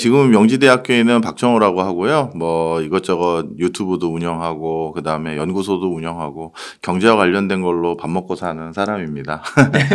지금 명지대학교에는 박정호라고 하고요. 뭐 이것저것 유튜브도 운영하고 그다음에 연구소도 운영하고 경제와 관련된 걸로 밥 먹고 사는 사람입니다. 네.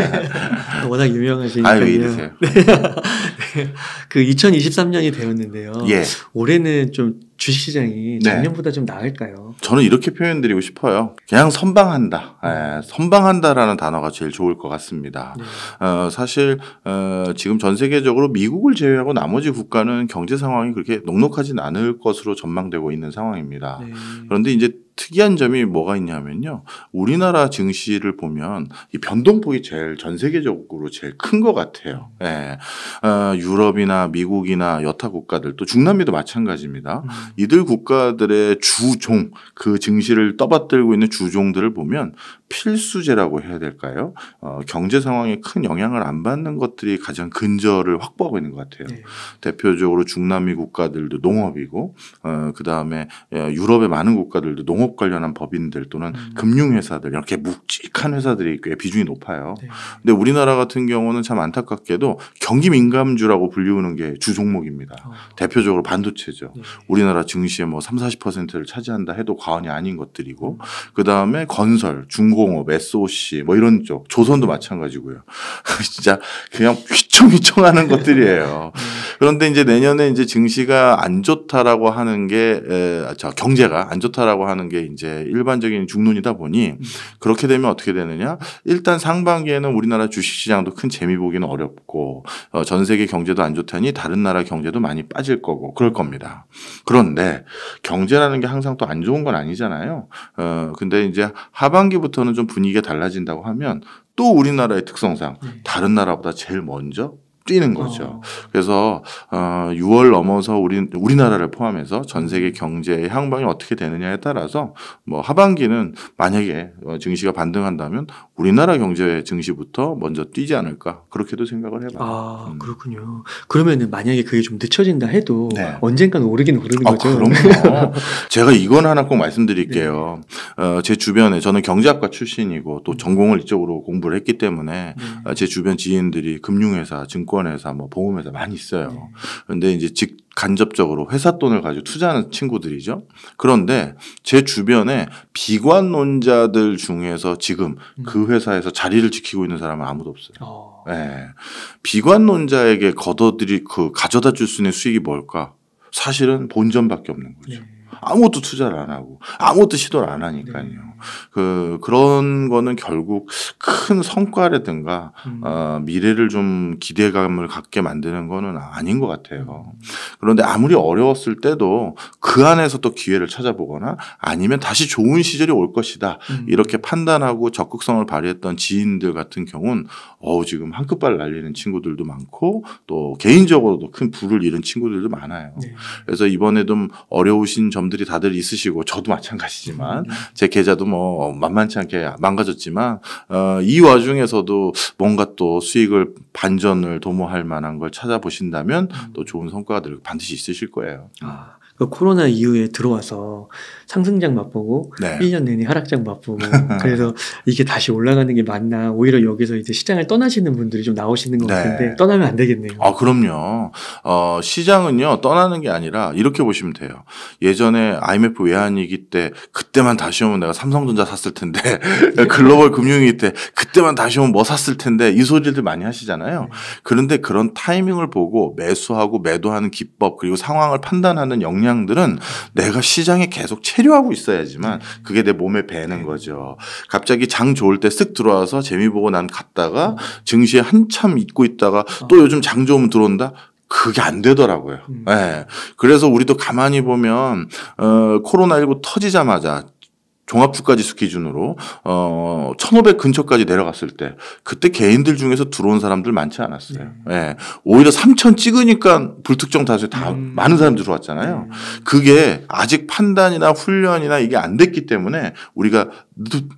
워낙 유명하시니까요. 아유, 이러세요. 네. 그 2023년이 되었는데요. 예. 올해는 좀 주식시장이 네. 작년보다 네. 좀 나을까요? 저는 이렇게 표현드리고 싶어요. 그냥 선방한다. 네, 선방한다라는 단어가 제일 좋을 것 같습니다. 네. 어, 사실 어, 지금 전 세계적으로 미국을 제외하고 나머지 국가는 경제 상황이 그렇게 녹록하진 않을 것으로 전망되고 있는 상황입니다. 네. 그런데 이제 특이한 점이 뭐가 있냐면요. 우리나라 증시를 보면 이 변동폭이 제일 전 세계적으로 제일 큰 것 같아요. 예. 어, 유럽이나 미국이나 여타 국가들 또 중남미도 마찬가지입니다. 음. 이들 국가들의 주종 그 증시를 떠받들고 있는 주종들을 보면 필수제라고 해야 될까요? 어, 경제 상황에 큰 영향을 안 받는 것들이 가장 근절을 확보하고 있는 것 같아요. 네. 대표적으로 중남미 국가들도 농업이고, 어, 그 다음에 예, 유럽의 많은 국가들도 농업 관련한 법인들 또는 음. 금융회사들 이렇게 묵직한 회사들이 꽤 비중이 높아요. 네. 근데 우리나라 같은 경우는 참 안타깝게도 경기 민감주라고 불리우는 게 주 종목입니다. 어. 대표적으로 반도체죠. 네. 우리나라 증시의 뭐 3, 0 40%를 차지한다 해도 과언이 아닌 것들이고, 음. 그 다음에 건설, 중 중공업, SOC 뭐 이런 쪽, 조선도 마찬가지고요. 진짜 그냥 휘청휘청 하는 것들이에요. 그런데 이제 내년에 이제 증시가 안 좋다라고 하는 게 에, 경제가 안 좋다라고 하는 게 이제 일반적인 중론이다 보니 그렇게 되면 어떻게 되느냐? 일단 상반기에는 우리나라 주식 시장도 큰 재미 보기는 어렵고 어, 전 세계 경제도 안 좋다니 다른 나라 경제도 많이 빠질 거고 그럴 겁니다. 그런데 경제라는 게 항상 또 안 좋은 건 아니잖아요. 어 근데 이제 하반기부터 좀 분위기가 달라진다고 하면 또 우리나라의 특성상 네. 다른 나라보다 제일 먼저 뛰는 어. 거죠. 그래서 어, 6월 넘어서 우리 우리나라를 포함해서 전 세계 경제의 향방이 어떻게 되느냐에 따라서 뭐 하반기는 만약에 어, 증시가 반등한다면 우리나라 경제 증시부터 먼저 뛰지 않을까 그렇게도 생각을 해봐요. 아 음. 그렇군요. 그러면은 만약에 그게 좀 늦춰진다 해도 네. 언젠가는 오르긴 오르는 아, 거죠. 그럼요. 제가 이건 하나 꼭 말씀드릴게요. 네. 어, 제 주변에 저는 경제학과 출신이고 또 음. 전공을 이쪽으로 공부를 했기 때문에 네. 제 주변 지인들이 금융회사 증권 증권회사, 뭐 보험회사 많이 있어요. 네. 근데 이제 직 간접적으로 회사 돈을 가지고 투자하는 친구들이죠. 그런데 제 주변에 비관론자들 중에서 지금 그 음. 회사에서 자리를 지키고 있는 사람은 아무도 없어요. 어. 네. 비관론자에게 걷어들이 그 가져다 줄 수 있는 수익이 뭘까? 사실은 본전밖에 없는 거죠. 네. 아무것도 투자를 안 하고 아무것도 시도를 안 하니까요. 네. 그 그런 거는 결국 큰 성과라든가 음. 어, 미래를 좀 기대감을 갖게 만드는 거는 아닌 것 같아요. 그런데 아무리 어려웠을 때도 그 안에서 또 기회를 찾아보거나 아니면 다시 좋은 시절이 올 것이다 음. 이렇게 판단하고 적극성을 발휘했던 지인들 같은 경우는 어 지금 한 끗발 날리는 친구들도 많고 또 개인적으로도 큰 부를 잃은 친구들도 많아요. 네. 그래서 이번에 좀 어려우신 점들이 다들 있으시고 저도 마찬가지지만 음. 제 계좌도 저도 뭐 만만치 않게 망가졌지만 어, 이 와중에서도 뭔가 또 수익을 반전을 도모할 만한 걸 찾아보신다면 음. 또 좋은 성과가 늘 반드시 있으실 거예요. 아. 그 코로나 이후에 들어와서 상승장 맛보고 네. 1년 내내 하락장 맛보고 그래서 이게 다시 올라가는 게 맞나 오히려 여기서 이제 시장을 떠나시는 분들이 좀 나오시는 것 네. 같은데 떠나면 안 되겠네요. 아 그럼요. 어, 시장은요 떠나는 게 아니라 이렇게 보시면 돼요. 예전에 IMF 외환위기 때 그때만 다시 오면 내가 삼성전자 샀을 텐데 예. 글로벌 금융위기 때 그때만 다시 오면 뭐 샀을 텐데 이 소리들 많이 하시잖아요. 네. 그런데 그런 타이밍을 보고 매수하고 매도하는 기법 그리고 상황을 판단하는 역량 영양들은 내가 시장에 계속 체류하고 있어야지만 그게 내 몸에 배는 네. 거죠. 갑자기 장 좋을 때 쓱 들어와서 재미 보고 난 갔다가 증시에 한참 잊고 있다가 아. 또 요즘 장 좋으면 들어온다. 그게 안 되더라고요. 음. 네. 그래서 우리도 가만히 보면 어 코로나 19 터지자마자 종합주가지수 기준으로 어1,500 근처까지 내려갔을 때 그때 개인들 중에서 들어온 사람들 많지 않았어요. 네. 네. 오히려 3,000 찍으니까 불특정 다수에 다 음. 많은 사람들이 들어왔잖아요. 네. 그게 아직 판단이나 훈련이나 이게 안 됐기 때문에 우리가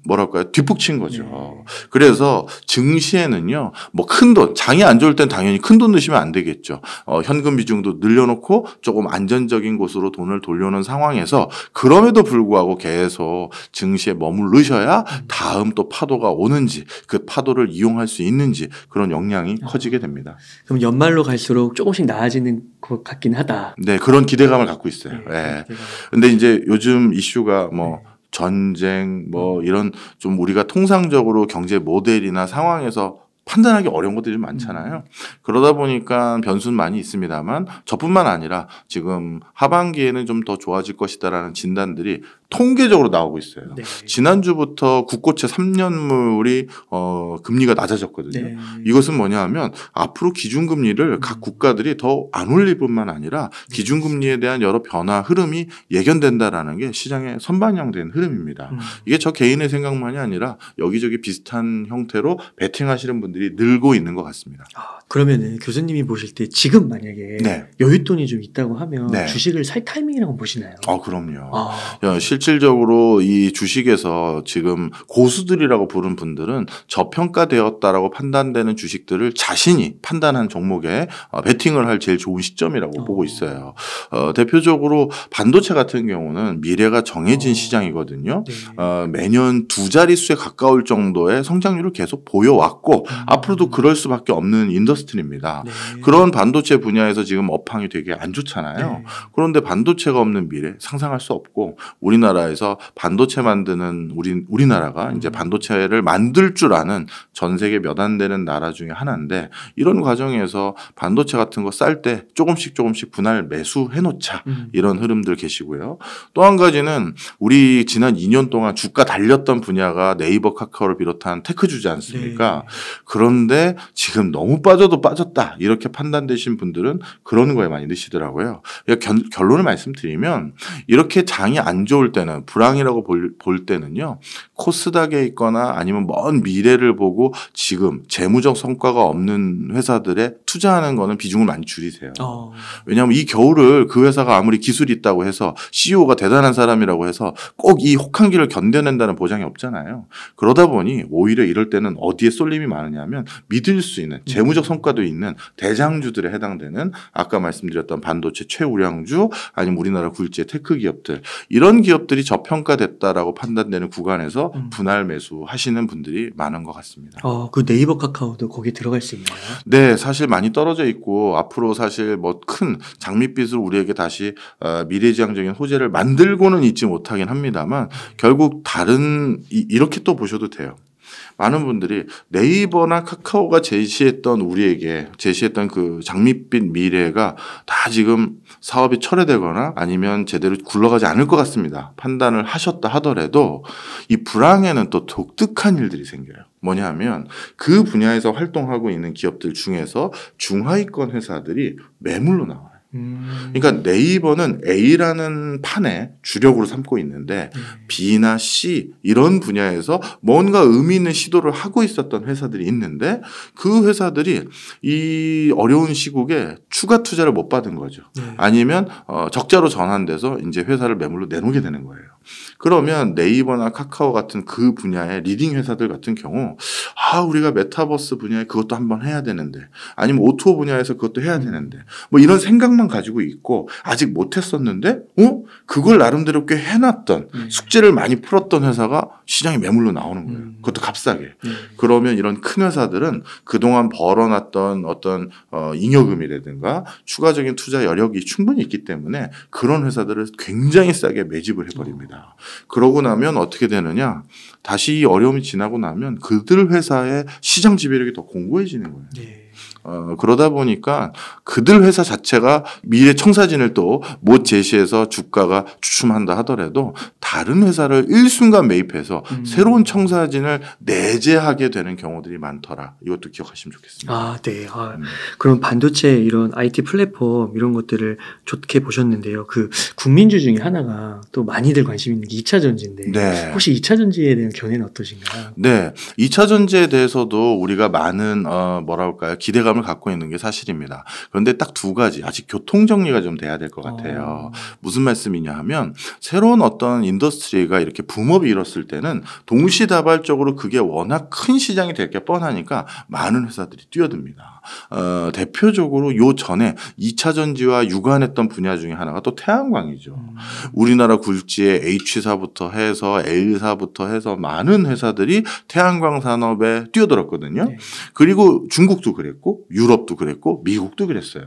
뭐랄까요 뒷북친 거죠. 네. 그래서 증시에는요 뭐 큰 돈 장이 안 좋을 땐 당연히 큰 돈 넣으시면 안 되겠죠. 어, 현금 비중도 늘려놓고 조금 안전적인 곳으로 돈을 돌려놓은 상황에서 그럼에도 불구하고 계속 증시에 머물르셔야 다음 또 파도가 오는지 그 파도를 이용할 수 있는지 그런 역량이 아. 커지게 됩니다. 그럼 연말로 갈수록 조금씩 나아지는 것 같긴 하다. 네, 그런 기대감을 갖고 있어요. 네, 네. 근데 이제 요즘 이슈가 뭐 네. 전쟁 뭐 음. 이런 좀 우리가 통상적으로 경제 모델이나 상황에서 판단하기 어려운 것들이 많잖아요. 음. 그러다 보니까 변수는 많이 있습니다만 저뿐만 아니라 지금 하반기에는 좀 더 좋아질 것이다라는 진단들이 통계적으로 나오고 있어요. 네. 지난주부터 국고채 3년물이 어 금리가 낮아졌거든요. 네. 이것은 뭐냐 하면 앞으로 기준금리를 음. 각 국가들이 더 안 올릴 뿐만 아니라 네. 기준금리에 대한 여러 변화 흐름이 예견된다라는 게 시장에 선반영된 흐름입니다. 음. 이게 저 개인의 생각만이 아니라 여기저기 비슷한 형태로 베팅하시는 분들이 늘고 있는 것 같습니다. 아, 그러면 교수님이 보실 때 지금 만약에 네. 여윳돈이 좀 있다고 하면 네. 주식을 살 타이밍이라고 보시나요? 아, 그럼요. 아. 실 실질적으로 이 주식에서 지금 고수들이라고 부른 분들은 저평가되었다라고 판단되는 주식들을 자신이 판단한 종목에 어, 베팅을 할 제일 좋은 시점이라고 어. 보고 있어요. 어, 대표적으로 반도체 같은 경우는 미래가 정해진 어. 시장이거든요. 네. 어, 매년 두 자릿수에 가까울 정도의 성장률을 계속 보여왔고 음. 앞으로도 그럴 수밖에 없는 인더스트리입니다. 네. 그런 반도체 분야에서 지금 업황이 되게 안 좋잖아요. 네. 그런데 반도체가 없는 미래 상상할 수 없고 우리나라 우리나라에서 반도체 만드는 우리 우리나라가 음. 이제 반도체를 만들 줄 아는 전 세계 몇 안 되는 나라 중에 하나인데 이런 과정에서 반도체 같은 거 쌀 때 조금씩 조금씩 분할 매수해 놓자 음. 이런 흐름들 계시고요. 또 한 가지는 우리 지난 2년 동안 주가 달렸던 분야가 네이버 카카오를 비롯한 테크 주지 않습니까? 네, 네, 네. 그런데 지금 너무 빠져도 빠졌다 이렇게 판단되신 분들은 그런 거에 많이 드시더라고요. 그러니까 결론을 말씀드리면 이렇게 장이 안 좋을 때 때는 불황이라고 볼, 볼 때는요 코스닥에 있거나 아니면 먼 미래를 보고 지금 재무적 성과가 없는 회사들의 투자하는 거는 비중을 많이 줄이세요. 어. 왜냐하면 이 겨울을 그 회사가 아무리 기술이 있다고 해서 CEO가 대단한 사람이라고 해서 꼭 이 혹한기를 견뎌낸다는 보장이 없잖아요. 그러다 보니 오히려 이럴 때는 어디에 쏠림이 많으냐면 믿을 수 있는 음. 재무적 성과도 있는 대장주들에 해당되는 아까 말씀드렸던 반도체 최우량주 아니면 우리나라 굴지의 테크 기업들 이런 기업들이 저평가됐다라고 판단되는 구간에서 음. 분할 매수 하시는 분들이 많은 것 같습니다. 어, 그 네이버 카카오도 거기 들어갈 수 있나요? 네, 사실 많이 많이 떨어져 있고 앞으로 사실 뭐 큰 장밋빛으로 우리에게 다시 어, 미래지향적인 호재를 만들고는 있지 못하긴 합니다만 결국 다른 이, 이렇게 또 보셔도 돼요. 많은 분들이 네이버나 카카오가 제시했던 우리에게 제시했던 그 장밋빛 미래가 다 지금 사업이 철회되거나 아니면 제대로 굴러가지 않을 것 같습니다. 판단을 하셨다 하더라도 이 불황에는 또 독특한 일들이 생겨요. 뭐냐 하면 그 분야에서 활동하고 있는 기업들 중에서 중하위권 회사들이 매물로 나와요. 음. 그러니까 네이버는 A라는 판에 주력으로 삼고 있는데 음. B나 C 이런 분야에서 뭔가 의미 있는 시도를 하고 있었던 회사들이 있는데 그 회사들이 이 어려운 시국에 추가 투자를 못 받은 거죠. 네. 아니면 어, 적자로 전환돼서 이제 회사를 매물로 내놓게 되는 거예요. 그러면 네이버나 카카오 같은 그 분야의 리딩 회사들 같은 경우 아 우리가 메타버스 분야에 그것도 한번 해야 되는데 아니면 오토 분야에서 그것도 해야 되는데 뭐 이런 생각만 가지고 있고 아직 못했었는데 어 그걸 나름대로 꽤 해놨던 네. 숙제를 많이 풀었던 회사가 시장에 매물로 나오는 거예요. 음. 그것도 값싸게. 음. 그러면 이런 큰 회사들은 그동안 벌어놨던 어떤 어, 잉여금이라든가 추가적인 투자 여력이 충분히 있기 때문에 그런 회사들을 굉장히 싸게 매집을 해버립니다. 음. 그러고 나면 어떻게 되느냐? 다시 이 어려움이 지나고 나면 그들 회사의 시장 지배력이 더 공고해지는 거예요. 예. 어, 그러다 보니까 그들 회사 자체가 미래 청사진을 또 못 제시해서 주가가 주춤한다 하더라도 다른 회사를 일순간 매입해서 음. 새로운 청사진을 내재하게 되는 경우들이 많더라. 이것도 기억하시면 좋겠습니다. 아, 네. 아, 음. 그럼 반도체 이런 IT 플랫폼 이런 것들을 좋게 보셨는데요. 그 국민주 중에 하나가 또 많이들 관심 있는 게 2차 전지인데 네. 혹시 2차 전지에 대한 견해는 어떠신가요? 네. 2차 전지에 대해서도 우리가 많은 어, 뭐라 할까요? 기대감 부담을 갖고 있는 게 사실입니다. 그런데 딱 두 가지 아직 교통 정리가 좀 돼야 될 것 같아요. 어. 무슨 말씀이냐 하면 새로운 어떤 인더스트리가 이렇게 붐업이 일었을 때는 동시다발적으로 그게 워낙 큰 시장이 될 게 뻔하니까 많은 회사들이 뛰어듭니다. 어, 대표적으로 요 전에 2차 전지와 유관했던 분야 중에 하나가 또 태양광이죠. 음. 우리나라 굴지의 H사부터 해서 L사부터 해서 많은 회사들이 태양광 산업에 뛰어들었거든요. 네. 그리고 중국도 그랬고 유럽도 그랬고 미국도 그랬어요.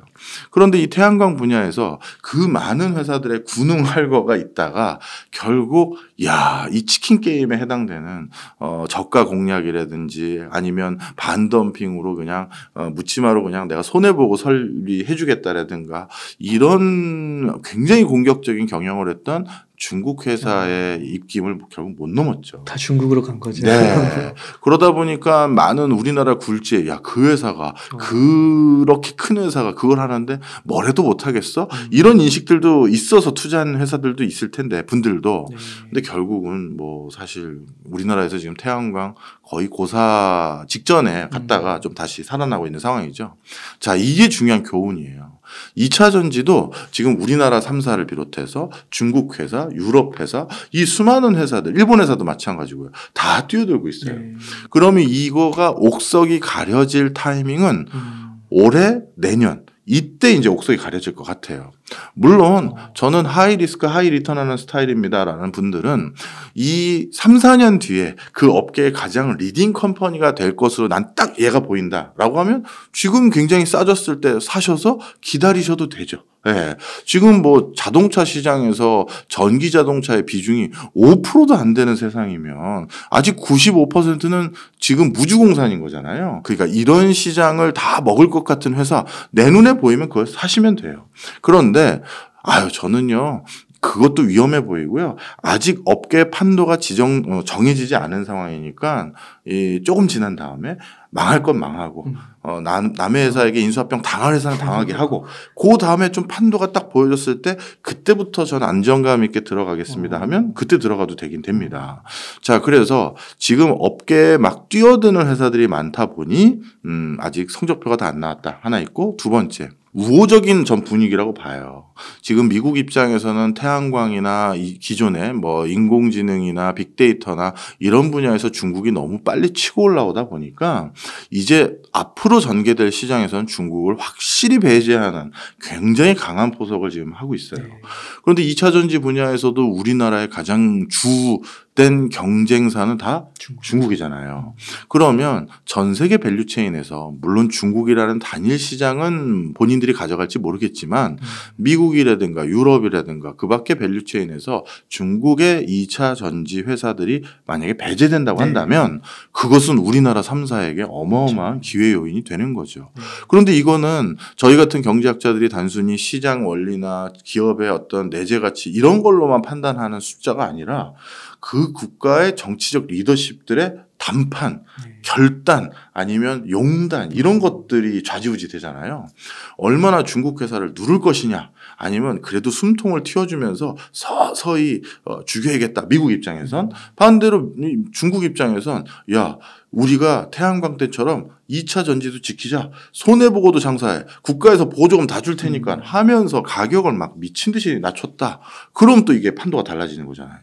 그런데 이 태양광 분야에서 그 많은 회사들의 군웅할 거가 있다가 결국 야, 이 치킨 게임에 해당되는 어, 저가 공략이라든지 아니면 반덤핑으로 그냥 어, 극치마로 그냥 내가 손해보고 설비해주겠다라든가 이런 굉장히 공격적인 경영을 했던 중국 회사의 음. 입김을 뭐 결국 못 넘었죠. 다 중국으로 간 거죠. 네. 그러다 보니까 많은 우리나라 굴지에 야그 회사가 어. 그렇게 큰 회사가 그걸 하는데 뭐래도 못 하겠어? 음. 이런 인식들도 있어서 투자한 회사들도 있을 텐데 분들도. 네. 근데 결국은 뭐 사실 우리나라에서 지금 태양광 거의 고사 직전에 음. 갔다가 음. 좀 다시 살아나고 있는 상황이죠. 자 이게 중요한 교훈이에요. 2차 전지도 지금 우리나라 3사를 비롯해서 중국 회사, 유럽 회사, 이 수많은 회사들, 일본 회사도 마찬가지고요. 다 뛰어들고 있어요. 네. 그러면 이거가 옥석이 가려질 타이밍은 음. 올해, 내년, 이때 이제 옥석이 가려질 것 같아요. 물론 저는 하이 리스크 하이 리턴하는 스타일입니다라는 분들은 이 3, 4년 뒤에 그 업계의 가장 리딩 컴퍼니가 될 것으로 난 딱 얘가 보인다라고 하면 지금 굉장히 싸졌을 때 사셔서 기다리셔도 되죠. 예. 네. 지금 뭐 자동차 시장에서 전기 자동차의 비중이 5%도 안 되는 세상이면 아직 95%는 지금 무주공산인 거잖아요. 그러니까 이런 시장을 다 먹을 것 같은 회사 내 눈에 보이면 그걸 사시면 돼요. 그런데 하는데 아유 저는요 그것도 위험해 보이고요. 아직 업계 판도가 지정 어, 정해지지 않은 상황이니까 이 조금 지난 다음에 망할 건 망하고 음. 어, 남, 남의 회사에게 인수합병 당할 회사는 당하게 하고 그 다음에 좀 판도가 딱 보여졌을 때 그때부터 전 안정감 있게 들어가겠습니다 음. 하면 그때 들어가도 되긴 됩니다. 자 그래서 지금 업계에 막 뛰어드는 회사들이 많다 보니 음, 아직 성적표가 다 안 나왔다 하나 있고 두 번째 우호적인 전 분위기라고 봐요. 지금 미국 입장에서는 태양광이나 기존의 뭐 인공지능이나 빅데이터나 이런 분야에서 중국이 너무 빨리 치고 올라오다 보니까 이제 앞으로 전개될 시장에서는 중국을 확실히 배제하는 굉장히 강한 포석을 지금 하고 있어요. 네. 그런데 2차 전지 분야에서도 우리나라의 가장 주된 경쟁사는 다 중국. 이잖아요 그러면 전 세계 밸류 체인에서 물론 중국이라는 단일 시장은 본인들이 가져갈지 모르겠지만 음. 미국이라든가 유럽이라든가 그밖에 밸류 체인에서 중국의 2차 전지 회사들이 만약에 배제된다고 네. 한다면 그것은 우리나라 3사에게 어마어마한 그렇죠. 기회 요인이 되는 거죠. 음. 그런데 이거는 저희 같은 경제학자들이 단순히 시장 원리나 기업의 어떤 내재 가치 이런 걸로만 판단하는 숫자가 아니라 그 국가의 정치적 리더십들의 단판, 네. 결단 아니면 용단 이런 것들이 좌지우지 되잖아요. 얼마나 중국 회사를 누를 것이냐 아니면 그래도 숨통을 틔워주면서 서서히 어, 죽여야겠다 미국 입장에선 음. 반대로 중국 입장에선 야 우리가 태양광 때처럼 2차 전지도 지키자 손해보고도 장사해 국가에서 보조금 다 줄 테니까 음. 하면서 가격을 막 미친 듯이 낮췄다 그럼 또 이게 판도가 달라지는 거잖아요.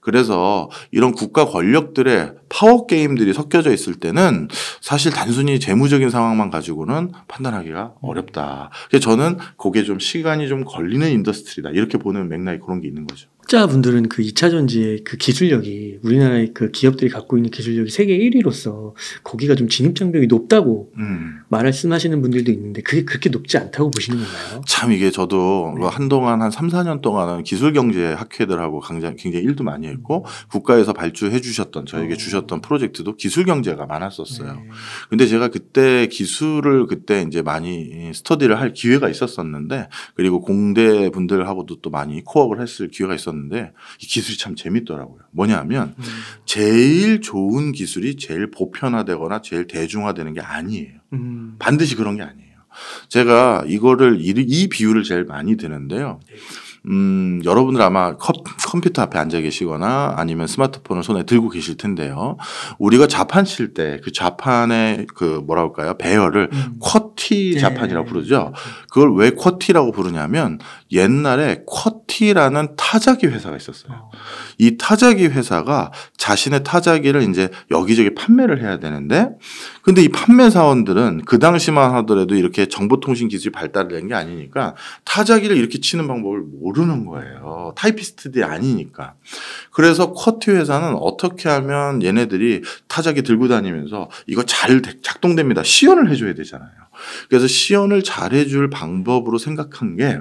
그래서 이런 국가 권력들의 파워 게임들이 섞여져 있을 때는 사실 단순히 재무적인 상황만 가지고는 판단하기가 음. 어렵다. 그래서 저는 그게 좀 시간이 좀 걸리는 인더스트리다. 이렇게 보는 맥락이 그런 게 있는 거죠. 투업자분들은그 2차 전지의 그 기술력이 우리나라의 그 기업들이 갖고 있는 기술력이 세계 1위로서 거기가 좀 진입 장벽이 높다고 음. 말씀하시는 분들도 있는데 그게 그렇게 높지 않다고 보시는 건가요? 참 이게 저도 네. 그 한동안 한 3, 4년 동안은 기술 경제 학회들하고 굉장히, 일도 많이 했고 국가에서 발주해 주셨던 저에게 어. 주셨던 프로젝트도 기술 경제가 많았었어요. 네. 근데 제가 그때 기술을 그때 이제 많이 스터디를 할 기회가 있었었는데 그리고 공대 분들하고도 또 많이 코업을 했을 기회가 있었는데 배웠는데 이 기술이 참 재밌더라고요. 뭐냐면 음. 제일 좋은 기술이 제일 보편화되거나 제일 대중화되는 게 아니에요. 음. 반드시 그런 게 아니에요. 제가 이거를 이, 이 비유를 제일 많이 드는데요. 음, 여러분들 아마 컵, 컴퓨터 앞에 앉아 계시거나 아니면 스마트폰을 손에 들고 계실 텐데요. 우리가 자판 칠 때 그 자판의 그 뭐라 할까요? 배열을 음. 쿼티 네. 자판이라고 부르죠. 그렇죠. 그걸 왜 쿼티라고 부르냐면 옛날에 쿼티라는 타자기 회사가 있었어요. 어. 이 타자기 회사가 자신의 타자기를 이제 여기저기 판매를 해야 되는데 근데 이 판매 사원들은 그 당시만 하더라도 이렇게 정보통신 기술이 발달된 게 아니니까 타자기를 이렇게 치는 방법을 모르는 거예요. 타이피스트들이 아니니까. 그래서 쿼티 회사는 어떻게 하면 얘네들이 타자기 들고 다니면서 이거 잘 작동됩니다. 시연을 해줘야 되잖아요. 그래서 시연을 잘해줄 방법으로 생각한 게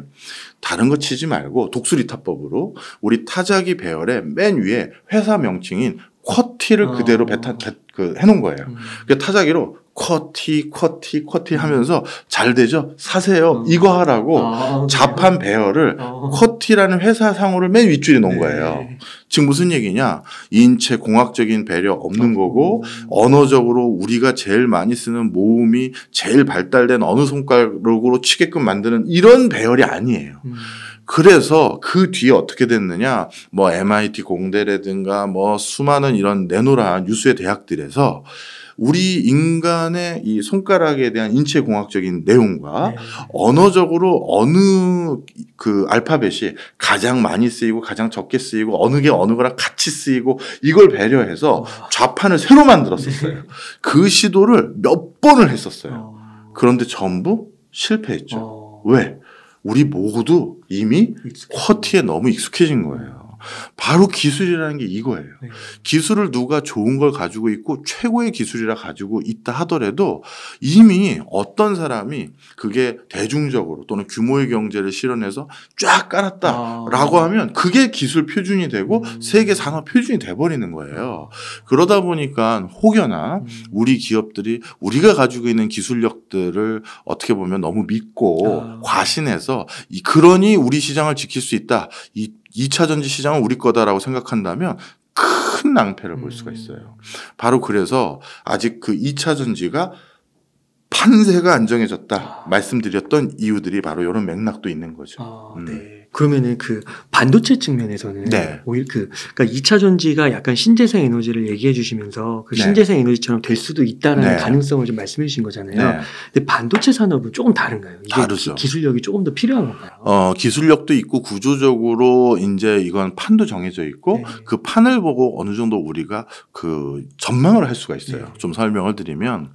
다른 거 치지 말고 독수리타법으로 우리 타자기 배열의 맨 위에 회사 명칭인 쿼티를 그대로 아. 배타, 배, 그 해놓은 거예요. 음. 그 타자기로 쿼티 쿼티 쿼티 하면서 잘 되죠 사세요 음. 이거 하라고 아, 네. 자판 배열을 아. 어. 쿼티라는 회사 상호를 맨 윗줄에 놓은 네. 거예요 지금 무슨 얘기냐 인체 공학적인 배려 없는 거고 음. 언어적으로 우리가 제일 많이 쓰는 모음이 제일 발달된 어느 손가락으로 치게끔 만드는 이런 배열이 아니에요 음. 그래서 그 뒤에 어떻게 됐느냐 뭐 MIT 공대라든가 뭐 수많은 이런 내노라 유수의 대학들에서 우리 인간의 이 손가락에 대한 인체공학적인 내용과 네. 언어적으로 어느 그 알파벳이 가장 많이 쓰이고 가장 적게 쓰이고 어느 게 어느 거랑 같이 쓰이고 이걸 배려해서 어. 좌판을 새로 만들었었어요. 네. 그 시도를 몇 번을 했었어요. 어. 그런데 전부 실패했죠. 어... 왜? 우리 모두 이미 쿼티에 너무 익숙해진 거예요. 바로 기술이라는 게 이거예요. 네. 기술을 누가 좋은 걸 가지고 있고 최고의 기술이라 가지고 있다 하더라도 이미 어떤 사람이 그게 대중적으로 또는 규모의 경제를 실현해서 쫙 깔았다라고 아. 하면 그게 기술 표준이 되고 음. 세계 산업 표준이 돼버리는 거예요. 그러다 보니까 혹여나 음. 우리 기업들이 우리가 가지고 있는 기술력들을 어떻게 보면 너무 믿고 아. 과신해서 그러니 우리 시장을 지킬 수 있다. 이 2차 전지 시장은 우리 거다라고 생각한다면 큰 낭패를 볼 수가 음. 있어요. 바로 그래서 아직 그 2차 전지가 판세가 안정해졌다 아. 말씀드렸던 이유들이 바로 이런 맥락도 있는 거죠. 아, 음. 네. 음. 그러면은 그 반도체 측면에서는 네. 오히려 그 그러니까 2차 전지가 약간 신재생 에너지를 얘기해 주시면서 그 네. 신재생 에너지처럼 될 수도 있다는 네. 가능성을 좀 말씀해 주신 거잖아요. 네. 근데 반도체 산업은 조금 다른가요? 이게 다르죠. 기술력이 조금 더 필요한 건가요? 어, 기술력도 있고 구조적으로 이제 이건 판도 정해져 있고 네. 그 판을 보고 어느 정도 우리가 그 전망을 할 수가 있어요. 네. 좀 설명을 드리면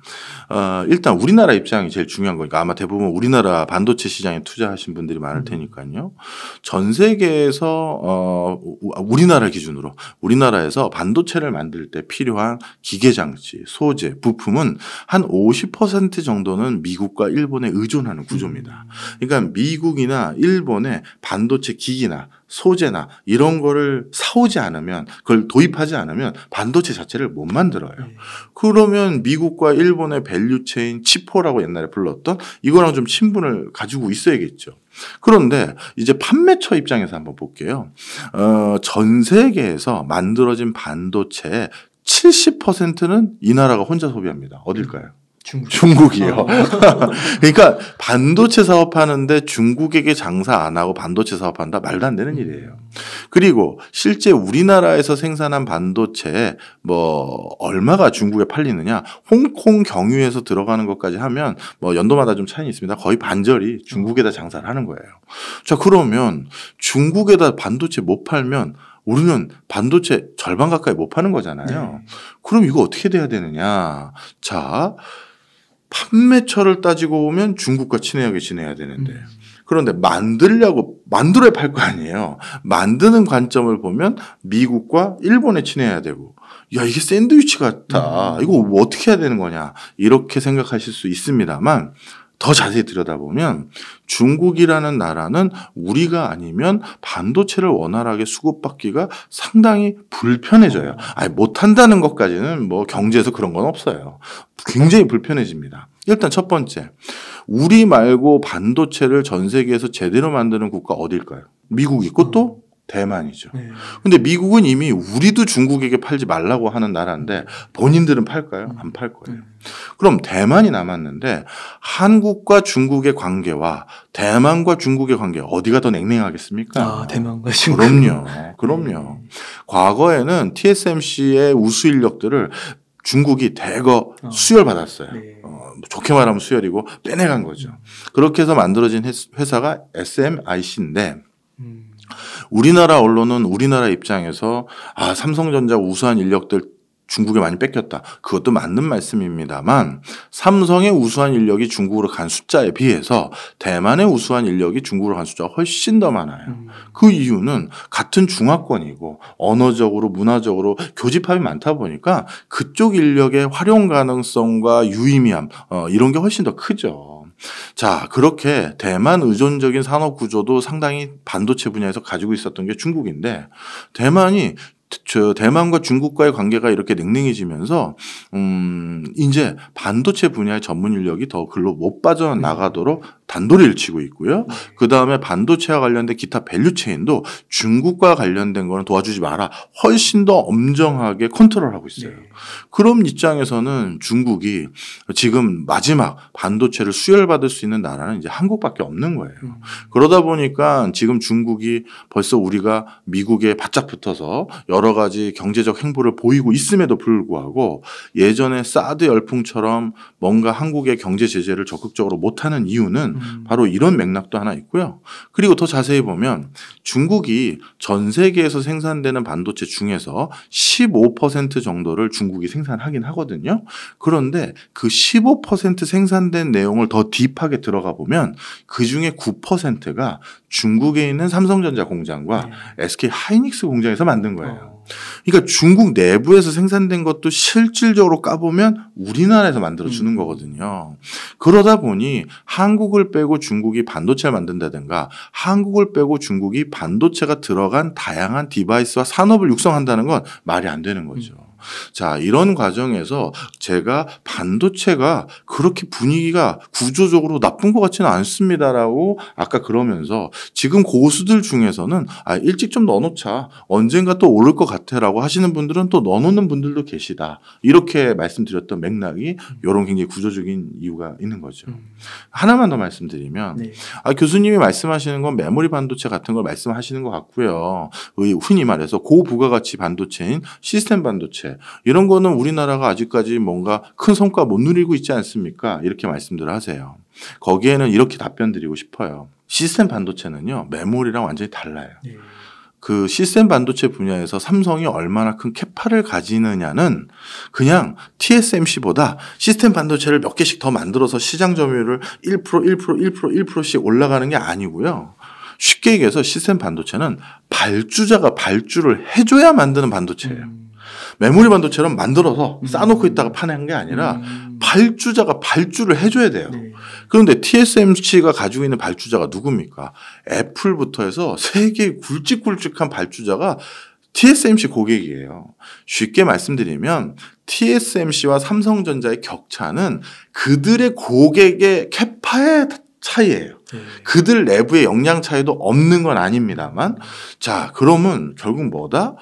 어, 일단 우리나라 입장이 제일 중요한 거니까 아마 대부분 우리나라 반도체 시장에 투자하신 분들이 많을 음. 테니까요. 전 세계에서 어 아, 우리나라 기준으로 우리나라에서 반도체를 만들 때 필요한 기계 장치, 소재, 부품은 한 50% 정도는 미국과 일본에 의존하는 구조입니다. 음. 그러니까 미국이나 일본의 반도체 기기나 소재나 이런 거를 사오지 않으면 그걸 도입하지 않으면 반도체 자체를 못 만들어요. 네. 그러면 미국과 일본의 밸류체인 치포라고 옛날에 불렀던 이거랑 좀 친분을 가지고 있어야겠죠. 그런데 이제 판매처 입장에서 한번 볼게요. 어, 전 세계에서 만들어진 반도체 70%는 이 나라가 혼자 소비합니다. 어딜까요? 음. 중국. 이요 어. 그러니까 반도체 사업하는데 중국에게 장사 안 하고 반도체 사업한다 말도 안 되는 일이에요. 그리고 실제 우리나라에서 생산한 반도체 뭐 얼마가 중국에 팔리느냐? 홍콩 경유에서 들어가는 것까지 하면 뭐 연도마다 좀 차이는 있습니다. 거의 반절이 중국에다 장사를 하는 거예요. 자 그러면 중국에다 반도체 못 팔면 우리는 반도체 절반 가까이 못 파는 거잖아요. 네. 그럼 이거 어떻게 돼야 되느냐? 자, 판매처를 따지고 보면 중국과 친해하게 지내야 되는데 음. 그런데 만들려고 만들어야 팔 거 아니에요. 만드는 관점을 보면 미국과 일본에 친해야 되고 야 이게 샌드위치 같다. 음. 이거 뭐 어떻게 해야 되는 거냐 이렇게 생각하실 수 있습니다만 더 자세히 들여다보면 중국이라는 나라는 우리가 아니면 반도체를 원활하게 수급받기가 상당히 불편해져요. 아니, 못한다는 것까지는 뭐 경제에서 그런 건 없어요. 굉장히 불편해집니다. 일단 첫 번째, 우리 말고 반도체를 전 세계에서 제대로 만드는 국가 어딜까요? 미국 있고 또 대만이죠. 네. 근데 미국은 이미 우리도 중국에게 팔지 말라고 하는 나라인데 본인들은 팔까요? 음. 안팔 거예요. 음. 그럼 대만이 남았는데 한국과 중국의 관계와 대만과 중국의 관계 어디가 더 냉랭하겠습니까? 아, 대만과 중국. 그럼요. 네. 그럼요. 네. 과거에는 TSMC의 우수 인력들을 중국이 대거 어. 수혈받았어요. 네. 어, 좋게 말하면 수혈이고 빼내간 거죠. 음. 그렇게 해서 만들어진 회사가 SMIC인데 우리나라 언론은 우리나라 입장에서 아, 삼성전자 우수한 인력들 중국에 많이 뺏겼다. 그것도 맞는 말씀입니다만 삼성의 우수한 인력이 중국으로 간 숫자에 비해서 대만의 우수한 인력이 중국으로 간 숫자가 훨씬 더 많아요. 음. 그 이유는 같은 중화권이고 언어적으로 문화적으로 교집합이 많다 보니까 그쪽 인력의 활용 가능성과 유의미함 어, 이런 게 훨씬 더 크죠. 자, 그렇게 대만 의존적인 산업 구조도 상당히 반도체 분야에서 가지고 있었던 게 중국인데 대만이 저 대만과 중국과의 관계가 이렇게 냉랭해지면서 음 이제 반도체 분야의 전문 인력이 더 글로 못 빠져나가도록 단도리를 치고 있고요. 네. 그 다음에 반도체와 관련된 기타 밸류체인도 중국과 관련된 거는 도와주지 마라. 훨씬 더 엄정하게 컨트롤하고 있어요. 네. 그럼 입장에서는 중국이 지금 마지막 반도체를 수혈받을 수 있는 나라는 이제 한국밖에 없는 거예요. 음. 그러다 보니까 지금 중국이 벌써 우리가 미국에 바짝 붙어서 여러 가지 경제적 행보를 보이고 있음에도 불구하고 예전에 사드 열풍처럼 뭔가 한국의 경제 제재를 적극적으로 못하는 이유는 음. 바로 이런 맥락도 하나 있고요. 그리고 더 자세히 보면 중국이 전 세계에서 생산되는 반도체 중에서 15% 정도를 중국이 생산하긴 하거든요. 그런데 그 15% 생산된 내용을 더 딥하게 들어가 보면 그 중에 9%가 중국에 있는 삼성전자 공장과 네. SK 하이닉스 공장에서 만든 거예요. 어. 그러니까 중국 내부에서 생산된 것도 실질적으로 까보면 우리나라에서 만들어주는 음. 거거든요. 그러다 보니 한국을 빼고 중국이 반도체를 만든다든가 한국을 빼고 중국이 반도체가 들어간 다양한 디바이스와 산업을 육성한다는 건 말이 안 되는 거죠. 음. 자, 이런 과정에서 제가 반도체가 그렇게 분위기가 구조적으로 나쁜 것 같지는 않습니다라고 아까 그러면서 지금 고수들 중에서는 아, 일찍 좀 넣어놓자. 언젠가 또 오를 것 같아라고 하시는 분들은 또 넣어놓는 분들도 계시다. 이렇게 말씀드렸던 맥락이 이런 굉장히 구조적인 이유가 있는 거죠. 음. 하나만 더 말씀드리면 네. 아, 교수님이 말씀하시는 건 메모리 반도체 같은 걸 말씀하시는 것 같고요. 흔히 말해서 고부가가치 반도체인 시스템 반도체 이런 거는 우리나라가 아직까지 뭔가 큰 성과 못 누리고 있지 않습니까? 이렇게 말씀들 하세요. 거기에는 이렇게 답변 드리고 싶어요. 시스템 반도체는요, 메모리랑 완전히 달라요. 네. 그 시스템 반도체 분야에서 삼성이 얼마나 큰 캐파를 가지느냐는 그냥 TSMC보다 시스템 반도체를 몇 개씩 더 만들어서 시장 점유율을 1% 1% 1% 1%씩 올라가는 게 아니고요. 쉽게 얘기해서 시스템 반도체는 발주자가 발주를 해줘야 만드는 반도체예요. 음. 메모리 반도체처럼 만들어서 음. 싸놓고 있다가 파는 게 아니라 음. 발주자가 발주를 해줘야 돼요. 네. 그런데 TSMC가 가지고 있는 발주자가 누굽니까? 애플부터 해서 세계 굵직굵직한 발주자가 TSMC 고객이에요. 쉽게 말씀드리면 TSMC와 삼성전자의 격차는 그들의 고객의 캐파의 차이예요. 네. 그들 내부의 역량 차이도 없는 건 아닙니다만, 자 그러면 결국 뭐다?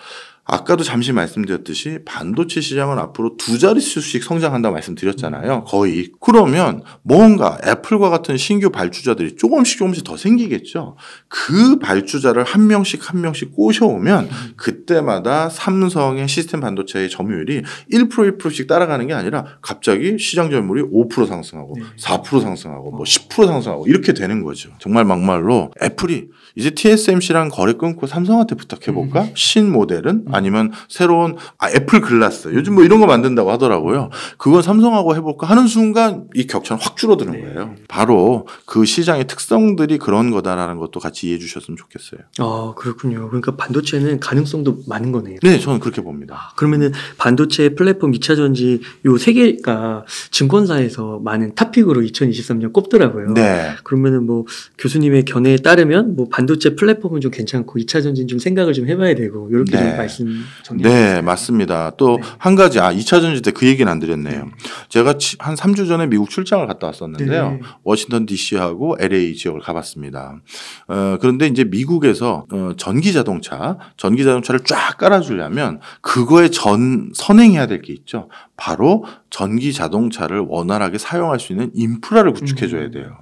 아까도 잠시 말씀드렸듯이 반도체 시장은 앞으로 두 자릿수씩 성장한다 말씀드렸잖아요. 거의. 그러면 뭔가 애플과 같은 신규 발주자들이 조금씩 조금씩 더 생기겠죠. 그 발주자를 한 명씩 한 명씩 꼬셔오면 그때마다 삼성의 시스템 반도체의 점유율이 1% 1%씩 따라가는 게 아니라 갑자기 시장 점유율이 5% 상승하고 4% 상승하고 뭐 10% 상승하고 이렇게 되는 거죠. 정말 막말로 애플이 이제 TSMC랑 거래 끊고 삼성한테 부탁해볼까? 음. 신 모델은? 음. 아니면 새로운, 아, 애플 글라스. 요즘 뭐 이런 거 만든다고 하더라고요. 그건 삼성하고 해볼까? 하는 순간 이 격차는 확 줄어드는 네. 거예요. 바로 그 시장의 특성들이 그런 거다라는 것도 같이 이해해 주셨으면 좋겠어요. 아, 그렇군요. 그러니까 반도체는 가능성도 많은 거네요. 네, 저는 그렇게 봅니다. 아, 그러면은 반도체 플랫폼 2차 전지 요 세 개가 증권사에서 많은 탑픽으로 2023년 꼽더라고요. 네. 그러면은 뭐 교수님의 견해에 따르면 뭐반 반도체 플랫폼은 좀 괜찮고 2차 전지 좀 생각을 좀 해봐야 되고 이렇게 네. 좀 말씀 정리. 네, 맞습니다. 또한 네. 가지 아 2차 전지 때 그 얘기는 안 드렸네요. 네. 제가 한 3주 전에 미국 출장을 갔다 왔었는데요. 네. 워싱턴 D.C.하고 L.A. 지역을 가봤습니다. 어, 그런데 이제 미국에서 어, 전기 자동차, 전기 자동차를 쫙 깔아주려면 그거에 전 선행해야 될 게 있죠. 바로 전기 자동차를 원활하게 사용할 수 있는 인프라를 구축해 줘야 돼요.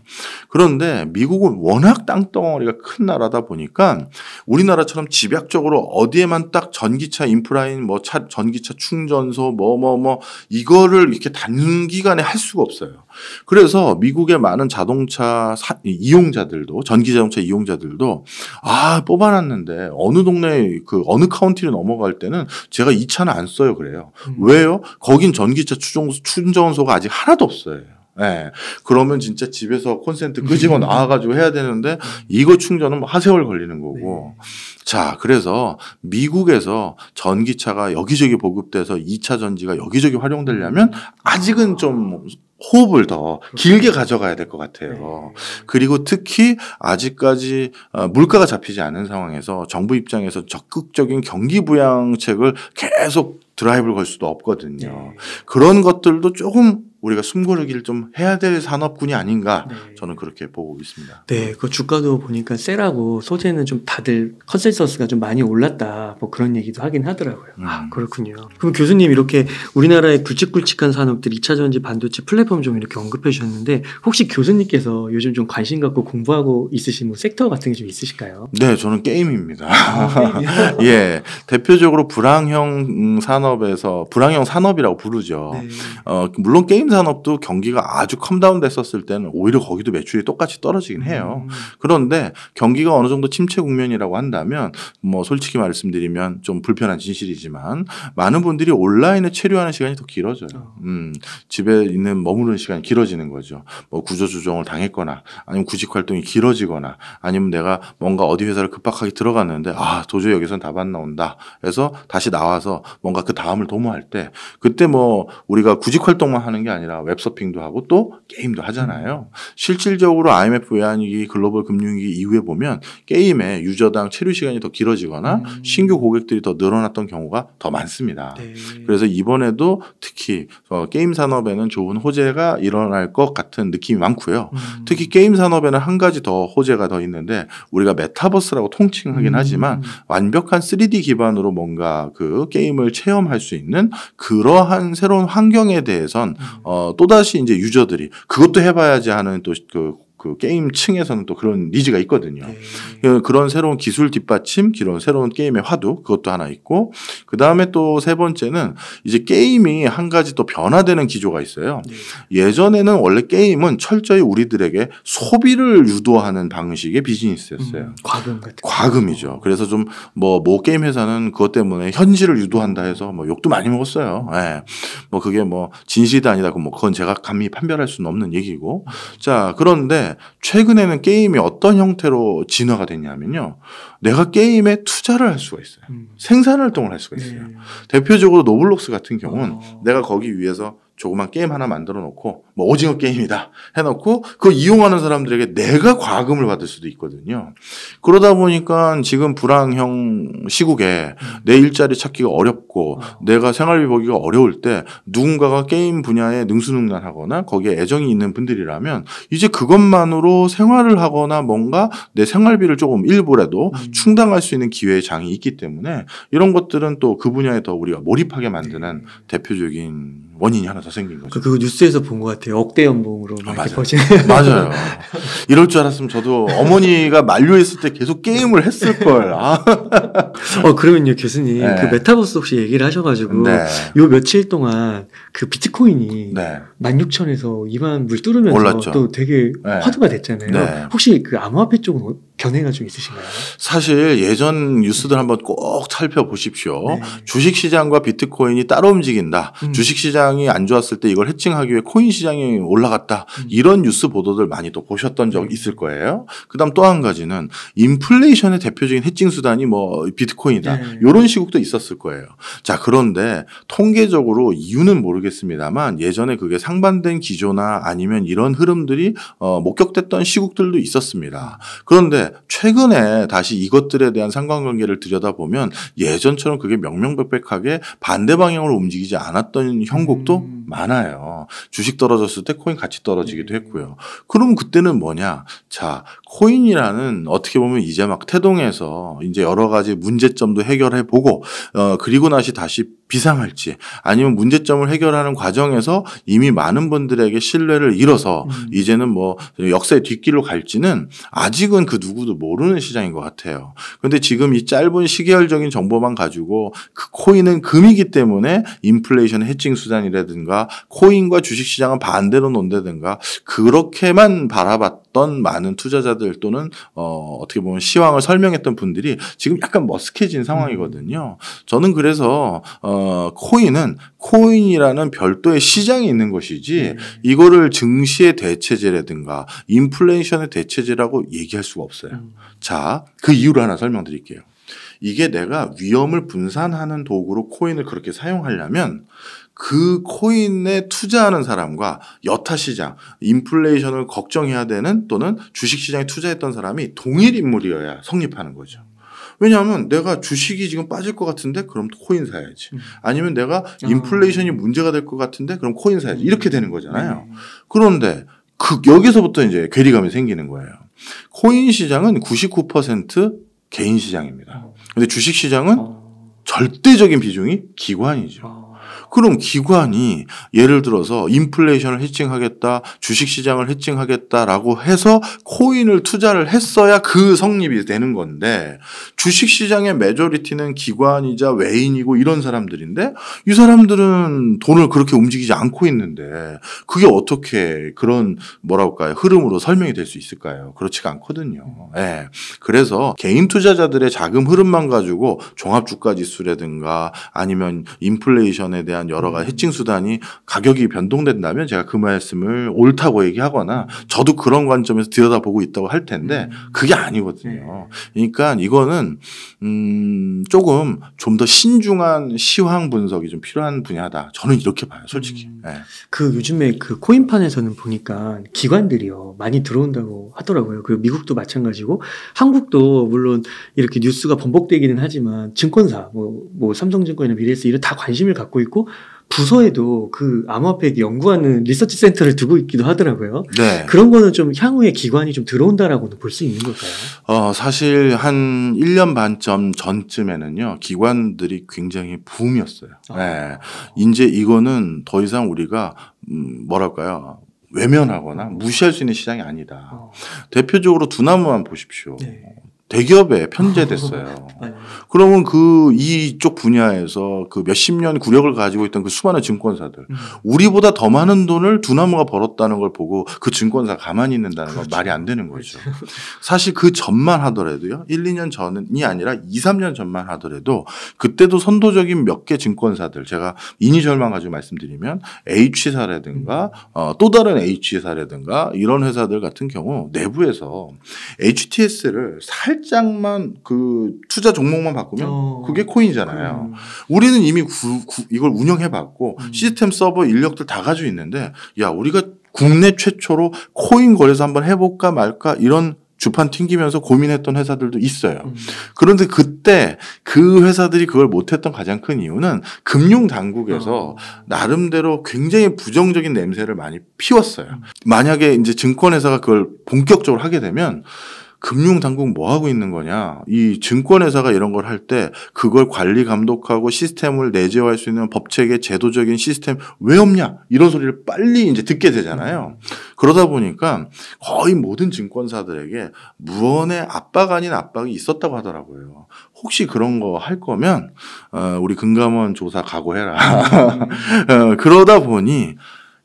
그런데 미국은 워낙 땅덩어리가 큰 나라다 보니까 우리나라처럼 집약적으로 어디에만 딱 전기차 인프라인 뭐 차, 전기차 충전소 뭐 뭐뭐 뭐뭐 이거를 이렇게 단기간에 할 수가 없어요. 그래서 미국의 많은 자동차 사, 이용자들도 전기 자동차 이용자들도 아 뽑아놨는데 어느 동네 그 어느 카운티로 넘어갈 때는 제가 이 차는 안 써요 그래요. 음. 왜요? 거긴 전기차 추종, 충전소가 아직 하나도 없어요. 예. 네. 그러면 진짜 집에서 콘센트 끄집어 나와가지고 해야 되는데 이거 충전은 뭐 하세월 걸리는 거고. 네. 자, 그래서 미국에서 전기차가 여기저기 보급돼서 2차 전지가 여기저기 활용되려면 아직은 좀 호흡을 더 길게 그렇죠. 가져가야 될 것 같아요. 네. 그리고 특히 아직까지 어, 물가가 잡히지 않은 상황에서 정부 입장에서 적극적인 경기 부양책을 계속 드라이브를 걸 수도 없거든요. 네. 그런 것들도 조금 우리가 숨고르기를 좀 해야 될 산업군이 아닌가 네. 저는 그렇게 보고 있습니다. 네, 그 주가도 보니까 세라고 소재는 좀 다들 컨센서스가 좀 많이 올랐다 뭐 그런 얘기도 하긴 하더라고요. 음. 아 그렇군요. 그럼 교수님 이렇게 우리나라의 굵직굵직한 산업들 2차전지 반도체 플랫폼 좀 이렇게 언급해 주셨는데 혹시 교수님께서 요즘 좀 관심 갖고 공부하고 있으신 뭐 섹터 같은 게 좀 있으실까요? 네, 저는 게임입니다. 아, 예, 대표적으로 불황형 산업 산업에서 불황형 산업이라고 부르죠. 네. 어, 물론 게임 산업도 경기가 아주 컴다운됐었을 때는 오히려 거기도 매출이 똑같이 떨어지긴 해요. 음. 그런데 경기가 어느 정도 침체 국면이라고 한다면 뭐 솔직히 말씀드리면 좀 불편한 진실이지만 많은 분들이 온라인에 체류하는 시간이 더 길어져요. 어. 음, 집에 있는 머무는 시간이 길어지는 거죠. 뭐 구조 조정을 당했거나 아니면 구직 활동이 길어지거나 아니면 내가 뭔가 어디 회사를 급박하게 들어갔는데 아 도저히 여기선 답안 나온다. 그래서 다시 나와서 뭔가 그 다음을 도모할 때 그때 뭐 우리가 구직 활동만 하는 게 아니라 웹서핑도 하고 또 게임도 하잖아요. 음. 실질적으로 IMF 외환위기 글로벌 금융위기 이후에 보면 게임의 유저당 체류 시간이 더 길어지거나 음. 신규 고객들이 더 늘어났던 경우가 더 많습니다. 네. 그래서 이번에도 특히 어, 게임 산업에는 좋은 호재가 일어날 것 같은 느낌이 많고요. 음. 특히 게임 산업에는 한 가지 더 호재가 더 있는데 우리가 메타버스라고 통칭하긴 음. 하지만 완벽한 3D 기반으로 뭔가 그 게임을 체험 체험할 수 있는 그러한 새로운 환경에 대해선 음. 어, 또다시 이제 유저들이 그것도 해봐야지 하는 또그 그 게임 층에서는 또 그런 니즈가 있거든요. 네. 예, 그런 새로운 기술 뒷받침, 그런 새로운 게임의 화두 그것도 하나 있고 그 다음에 또 세 번째는 이제 게임이 한 가지 또 변화되는 기조가 있어요. 네. 예전에는 원래 게임은 철저히 우리들에게 소비를 유도하는 방식의 비즈니스였어요. 음, 과금 같은. 과금이죠. 그래서 좀 뭐모 뭐 게임 회사는 그것 때문에 현실을 유도한다 해서 뭐 욕도 많이 먹었어요. 예. 네. 뭐 그게 뭐 진실이 아니다. 그뭐 그건 제가 감히 판별할 수는 없는 얘기고. 자 그런데 최근에는 게임이 어떤 형태로 진화가 됐냐면요. 내가 게임에 투자를 할 수가 있어요. 음. 생산 활동을 할 수가 있어요. 네. 대표적으로 노블록스 같은 경우는 어. 내가 거기 위해서 조그만 게임 하나 만들어 놓고 뭐 오징어 게임이다 해놓고 그 이용하는 사람들에게 내가 과금을 받을 수도 있거든요. 그러다 보니까 지금 불황형 시국에 음. 내 일자리 찾기가 어렵고 어. 내가 생활비 보기가 어려울 때 누군가가 게임 분야에 능수능란하거나 거기에 애정이 있는 분들이라면 이제 그것만으로 생활을 하거나 뭔가 내 생활비를 조금 일부라도 음. 충당할 수 있는 기회의 장이 있기 때문에 이런 것들은 또 그 분야에 더 우리가 몰입하게 만드는 네. 대표적인 원인이 하나 더 생긴 거죠. 그, 뉴스에서 본 것 같아요. 억대 연봉으로 아, 맞아요. 맞아요. 이럴 줄 알았으면 저도 어머니가 만료했을 때 계속 게임을 했을 걸. 아. 어 그러면요 교수님 네. 그 메타버스 혹시 얘기를 하셔가지고 네. 요 며칠 동안 그 비트코인이 네. 육천에서 2만 물 뚫으면서 올랐죠. 또 되게 네. 화두가 됐잖아요. 네. 혹시 그 암호화폐 쪽은 어, 견해가 좀 있으신가요? 사실 예전 뉴스들 한번 꼭 살펴보십시오. 네. 주식시장과 비트코인이 따로 움직인다. 음. 주식시장 시장이 안 좋았을 때 이걸 해칭하기 위해 코인 시장이 올라갔다. 음. 이런 뉴스 보도들 많이 또 보셨던 적 네. 있을 거예요. 그다음 또 한 가지는 인플레이션의 대표적인 해칭 수단이 뭐 비트코인이다. 네. 이런 시국도 있었을 거예요. 자 그런데 통계적으로 이유는 모르겠습니다만 예전에 그게 상반된 기조나 아니면 이런 흐름들이 어, 목격됐던 시국들도 있었습니다. 그런데 최근에 다시 이것들에 대한 상관관계를 들여다보면 예전처럼 그게 명명백백하게 반대 방향으로 움직이지 않았던 형국. corrupto 많아요. 주식 떨어졌을 때 코인 같이 떨어지기도 했고요. 그럼 그때는 뭐냐? 자, 코인이라는 어떻게 보면 이제 막 태동해서 이제 여러 가지 문제점도 해결해 보고 어 그리고 나시 다시 비상할지 아니면 문제점을 해결하는 과정에서 이미 많은 분들에게 신뢰를 잃어서 음. 이제는 뭐 역사의 뒷길로 갈지는 아직은 그 누구도 모르는 시장인 것 같아요. 그런데 지금 이 짧은 시계열적인 정보만 가지고 그 코인은 금이기 때문에 인플레이션 해칭 수단이라든가 코인과 주식 시장은 반대로 논다든가 그렇게만 바라봤던 많은 투자자들 또는 어 어떻게 보면 시황을 설명했던 분들이 지금 약간 머쓱해진 상황이거든요. 음. 저는 그래서 어 코인은 코인이라는 별도의 시장이 있는 것이지 네. 이거를 증시의 대체제라든가 인플레이션의 대체제라고 얘기할 수가 없어요. 음. 자, 그 이유를 하나 설명드릴게요. 이게 내가 위험을 분산하는 도구로 코인을 그렇게 사용하려면 그 코인에 투자하는 사람과 여타 시장, 인플레이션을 걱정해야 되는 또는 주식 시장에 투자했던 사람이 동일 인물이어야 성립하는 거죠. 왜냐하면 내가 주식이 지금 빠질 것 같은데 그럼 코인 사야지. 음. 아니면 내가 아. 인플레이션이 문제가 될 것 같은데 그럼 코인 사야지. 이렇게 되는 거잖아요. 음. 그런데 그 여기서부터 이제 괴리감이 생기는 거예요. 코인 시장은 99% 개인 시장입니다. 어. 근데 주식 시장은 어. 절대적인 비중이 기관이죠. 어. 그럼 기관이 예를 들어서 인플레이션을 해칭하겠다, 주식시장을 해칭하겠다라고 해서 코인을 투자를 했어야 그 성립이 되는 건데 주식시장의 메조리티는 기관이자 외인이고 이런 사람들인데 이 사람들은 돈을 그렇게 움직이지 않고 있는데 그게 어떻게 그런 뭐랄까요 흐름으로 설명이 될 수 있을까요? 그렇지가 않거든요. 예. 네. 그래서 개인 투자자들의 자금 흐름만 가지고 종합주가지수라든가 아니면 인플레이션에 대한 대한 여러 가지 음. 해칭 수단이 가격이 변동된다면 제가 그 말씀을 옳다고 얘기하거나 저도 그런 관점에서 들여다보고 있다고 할 텐데 음. 그게 아니거든요. 네. 그러니까 이거는 음 조금 좀 더 신중한 시황 분석이 좀 필요한 분야다. 저는 이렇게 봐요, 솔직히. 음. 네. 그 요즘에 그 코인판에서는 보니까 기관들이요 많이 들어온다고 하더라고요. 그리고 미국도 마찬가지고 한국도 물론 이렇게 뉴스가 번복되기는 하지만 증권사 뭐, 뭐 삼성증권이나 미래서 이런 다 관심을 갖고 있고 부서에도 그 암호화폐 연구하는 리서치 센터를 두고 있기도 하더라고요. 네. 그런 거는 좀 향후에 기관이 좀 들어온다라고는 볼수 있는 걸까요? 어, 사실 한 1년 반쯤 전쯤에는요, 기관들이 굉장히 붐이었어요. 아. 네. 이제 이거는 더 이상 우리가, 음, 뭐랄까요. 외면하거나 무시할 수 있는 시장이 아니다. 어. 대표적으로두나무만 보십시오. 네. 대기업에 편제됐어요. 네. 그러면 그 이쪽 분야에서 그 몇십 년 구력을 가지고 있던 그 수많은 증권사들 음. 우리보다 더 많은 돈을 두나무가 벌었다는 걸 보고 그 증권사 가만히 있는다는 그렇죠. 말이 안 되는 거죠. 그렇죠. 사실 그 전만 하더라도요. 1, 2년 전이 아니라 2, 3년 전만 하더라도 그때도 선도적인 몇 개 증권사들 제가 이니셜만 가지고 말씀드리면 H사라든가 음. 어, 또 다른 H사라든가 이런 회사들 같은 경우 내부에서 HTS를 살 살짝만 그 투자 종목만 바꾸면 어. 그게 코인이잖아요. 음. 우리는 이미 구, 구, 이걸 운영해봤고 음. 시스템 서버 인력들 다 가지고 있는데 야 우리가 국내 최초로 코인 거래소 한번 해볼까 말까 이런 주판 튕기면서 고민했던 회사들도 있어요. 음. 그런데 그때 그 회사들이 그걸 못했던 가장 큰 이유는 금융 당국에서 어. 나름대로 굉장히 부정적인 냄새를 많이 피웠어요. 음. 만약에 이제 증권회사가 그걸 본격적으로 하게 되면 금융당국 뭐 하고 있는 거냐. 이 증권회사가 이런 걸 할 때 그걸 관리 감독하고 시스템을 내재화할 수 있는 법체계 제도적인 시스템 왜 없냐. 이런 소리를 빨리 이제 듣게 되잖아요. 그러다 보니까 거의 모든 증권사들에게 무언의 압박 아닌 압박이 있었다고 하더라고요. 혹시 그런 거 할 거면 어, 우리 금감원 조사 각오해라. 어, 그러다 보니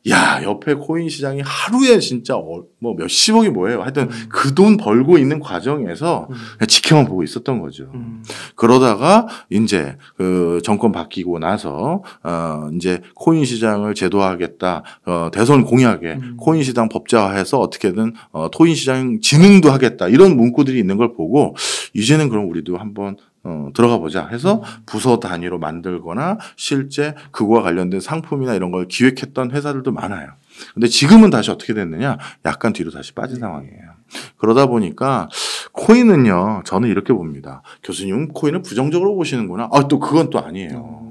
야, 옆에 코인 시장이 하루에 진짜 어, 뭐 몇십억이 뭐예요. 하여튼 음. 그돈 벌고 있는 과정에서 음. 지켜만 보고 있었던 거죠. 음. 그러다가 이제 그 정권 바뀌고 나서 어 이제 코인 시장을 제도화하겠다. 어 대선 공약에 음. 코인 시장 법제화해서 어떻게든 어 토인 시장 진흥도 하겠다. 이런 문구들이 있는 걸 보고 이제는 그럼 우리도 한번 어, 들어가 보자 해서 음. 부서 단위로 만들거나 실제 그거와 관련된 상품이나 이런 걸 기획했던 회사들도 많아요. 근데 지금은 다시 어떻게 됐느냐? 약간 뒤로 다시 빠진 네. 상황이에요. 그러다 보니까 코인은요, 저는 이렇게 봅니다. 교수님 코인을 부정적으로 보시는구나. 아, 또 그건 또 아니에요. 음.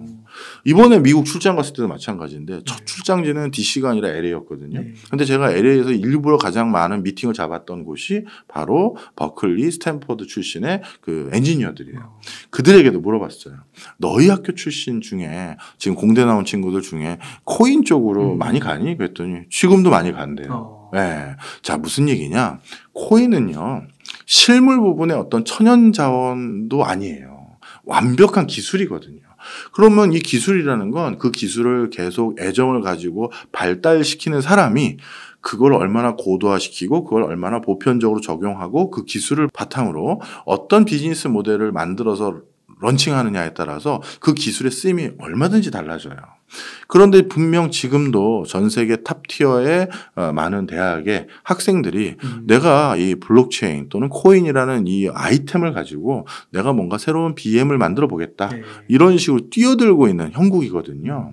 이번에 미국 출장 갔을 때도 마찬가지인데 첫 네. 출장지는 DC가 아니라 LA였거든요. 네. 근데 제가 LA에서 일부러 가장 많은 미팅을 잡았던 곳이 바로 버클리, 스탠퍼드 출신의 그 엔지니어들이에요. 어. 그들에게도 물어봤어요. 너희 학교 출신 중에 지금 공대 나온 친구들 중에 코인 쪽으로 음. 많이 가니? 그랬더니 지금도 많이 간대요. 어. 네. 자, 무슨 얘기냐? 코인은요. 실물 부분의 어떤 천연 자원도 아니에요. 완벽한 기술이거든요. 그러면 이 기술이라는 건 그 기술을 계속 애정을 가지고 발달시키는 사람이 그걸 얼마나 고도화시키고 그걸 얼마나 보편적으로 적용하고 그 기술을 바탕으로 어떤 비즈니스 모델을 만들어서 런칭하느냐에 따라서 그 기술의 쓰임이 얼마든지 달라져요. 그런데 분명 지금도 전 세계 탑 티어의 어, 많은 대학의 학생들이 음. 내가 이 블록체인 또는 코인이라는 이 아이템을 가지고 내가 뭔가 새로운 BM을 만들어 보겠다 네. 이런 식으로 뛰어들고 있는 형국이거든요.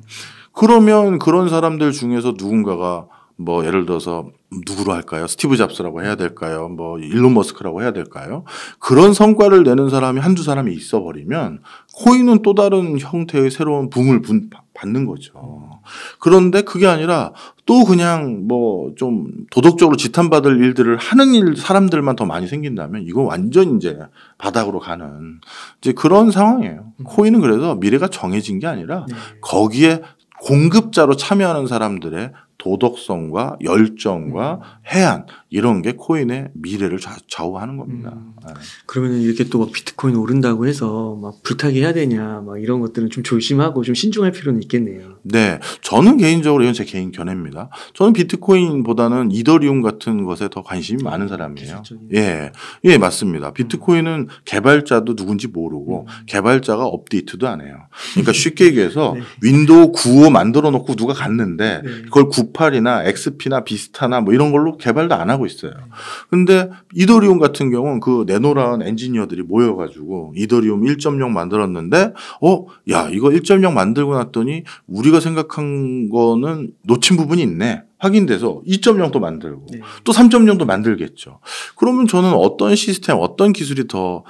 그러면 그런 사람들 중에서 누군가가 뭐 예를 들어서 누구로 할까요? 스티브 잡스라고 해야 될까요? 뭐 일론 머스크라고 해야 될까요? 그런 성과를 내는 사람이 한두 사람이 있어 버리면 코인은 또 다른 형태의 새로운 붐을 분, 받는 거죠. 그런데 그게 아니라 또 그냥 뭐 좀 도덕적으로 지탄받을 일들을 하는 일 사람들만 더 많이 생긴다면 이거 완전 이제 바닥으로 가는 이제 그런 상황이에요. 음. 코인은 그래서 미래가 정해진 게 아니라 네. 거기에 공급자로 참여하는 사람들의 도덕성과 열정과 음. 해안 이런 게 코인의 미래를 좌우하는 겁니다. 음. 네. 그러면 이렇게 또 막 비트코인 오른다고 해서 막 불타게 해야 되냐 막 이런 것들은 좀 조심하고 좀 신중할 필요는 있겠네요. 네, 저는 개인적으로 이건 제 개인 견해입니다. 저는 비트코인보다는 이더리움 같은 것에 더 관심이 아, 많은 사람이에요. 기술적인. 예, 예 맞습니다. 음. 비트코인은 개발자도 누군지 모르고 음. 개발자가 업데이트도 안 해요. 그러니까 쉽게 얘기해서 네. 윈도우 9호 만들어 놓고 누가 갔는데 네. 그걸 58이나 XP나 비스타나 뭐 이런 걸로 개발도 안 하고 있어요. 근데 이더리움 같은 경우는 그 내노라운 엔지니어들이 모여가지고 이더리움 1.0 만들었는데 어, 야, 이거 1.0 만들고 났더니 우리가 생각한 거는 놓친 부분이 있네. 확인돼서 2.0도 만들고 네. 또 3.0도 만들겠죠. 그러면 저는 어떤 시스템, 어떤 기술이 더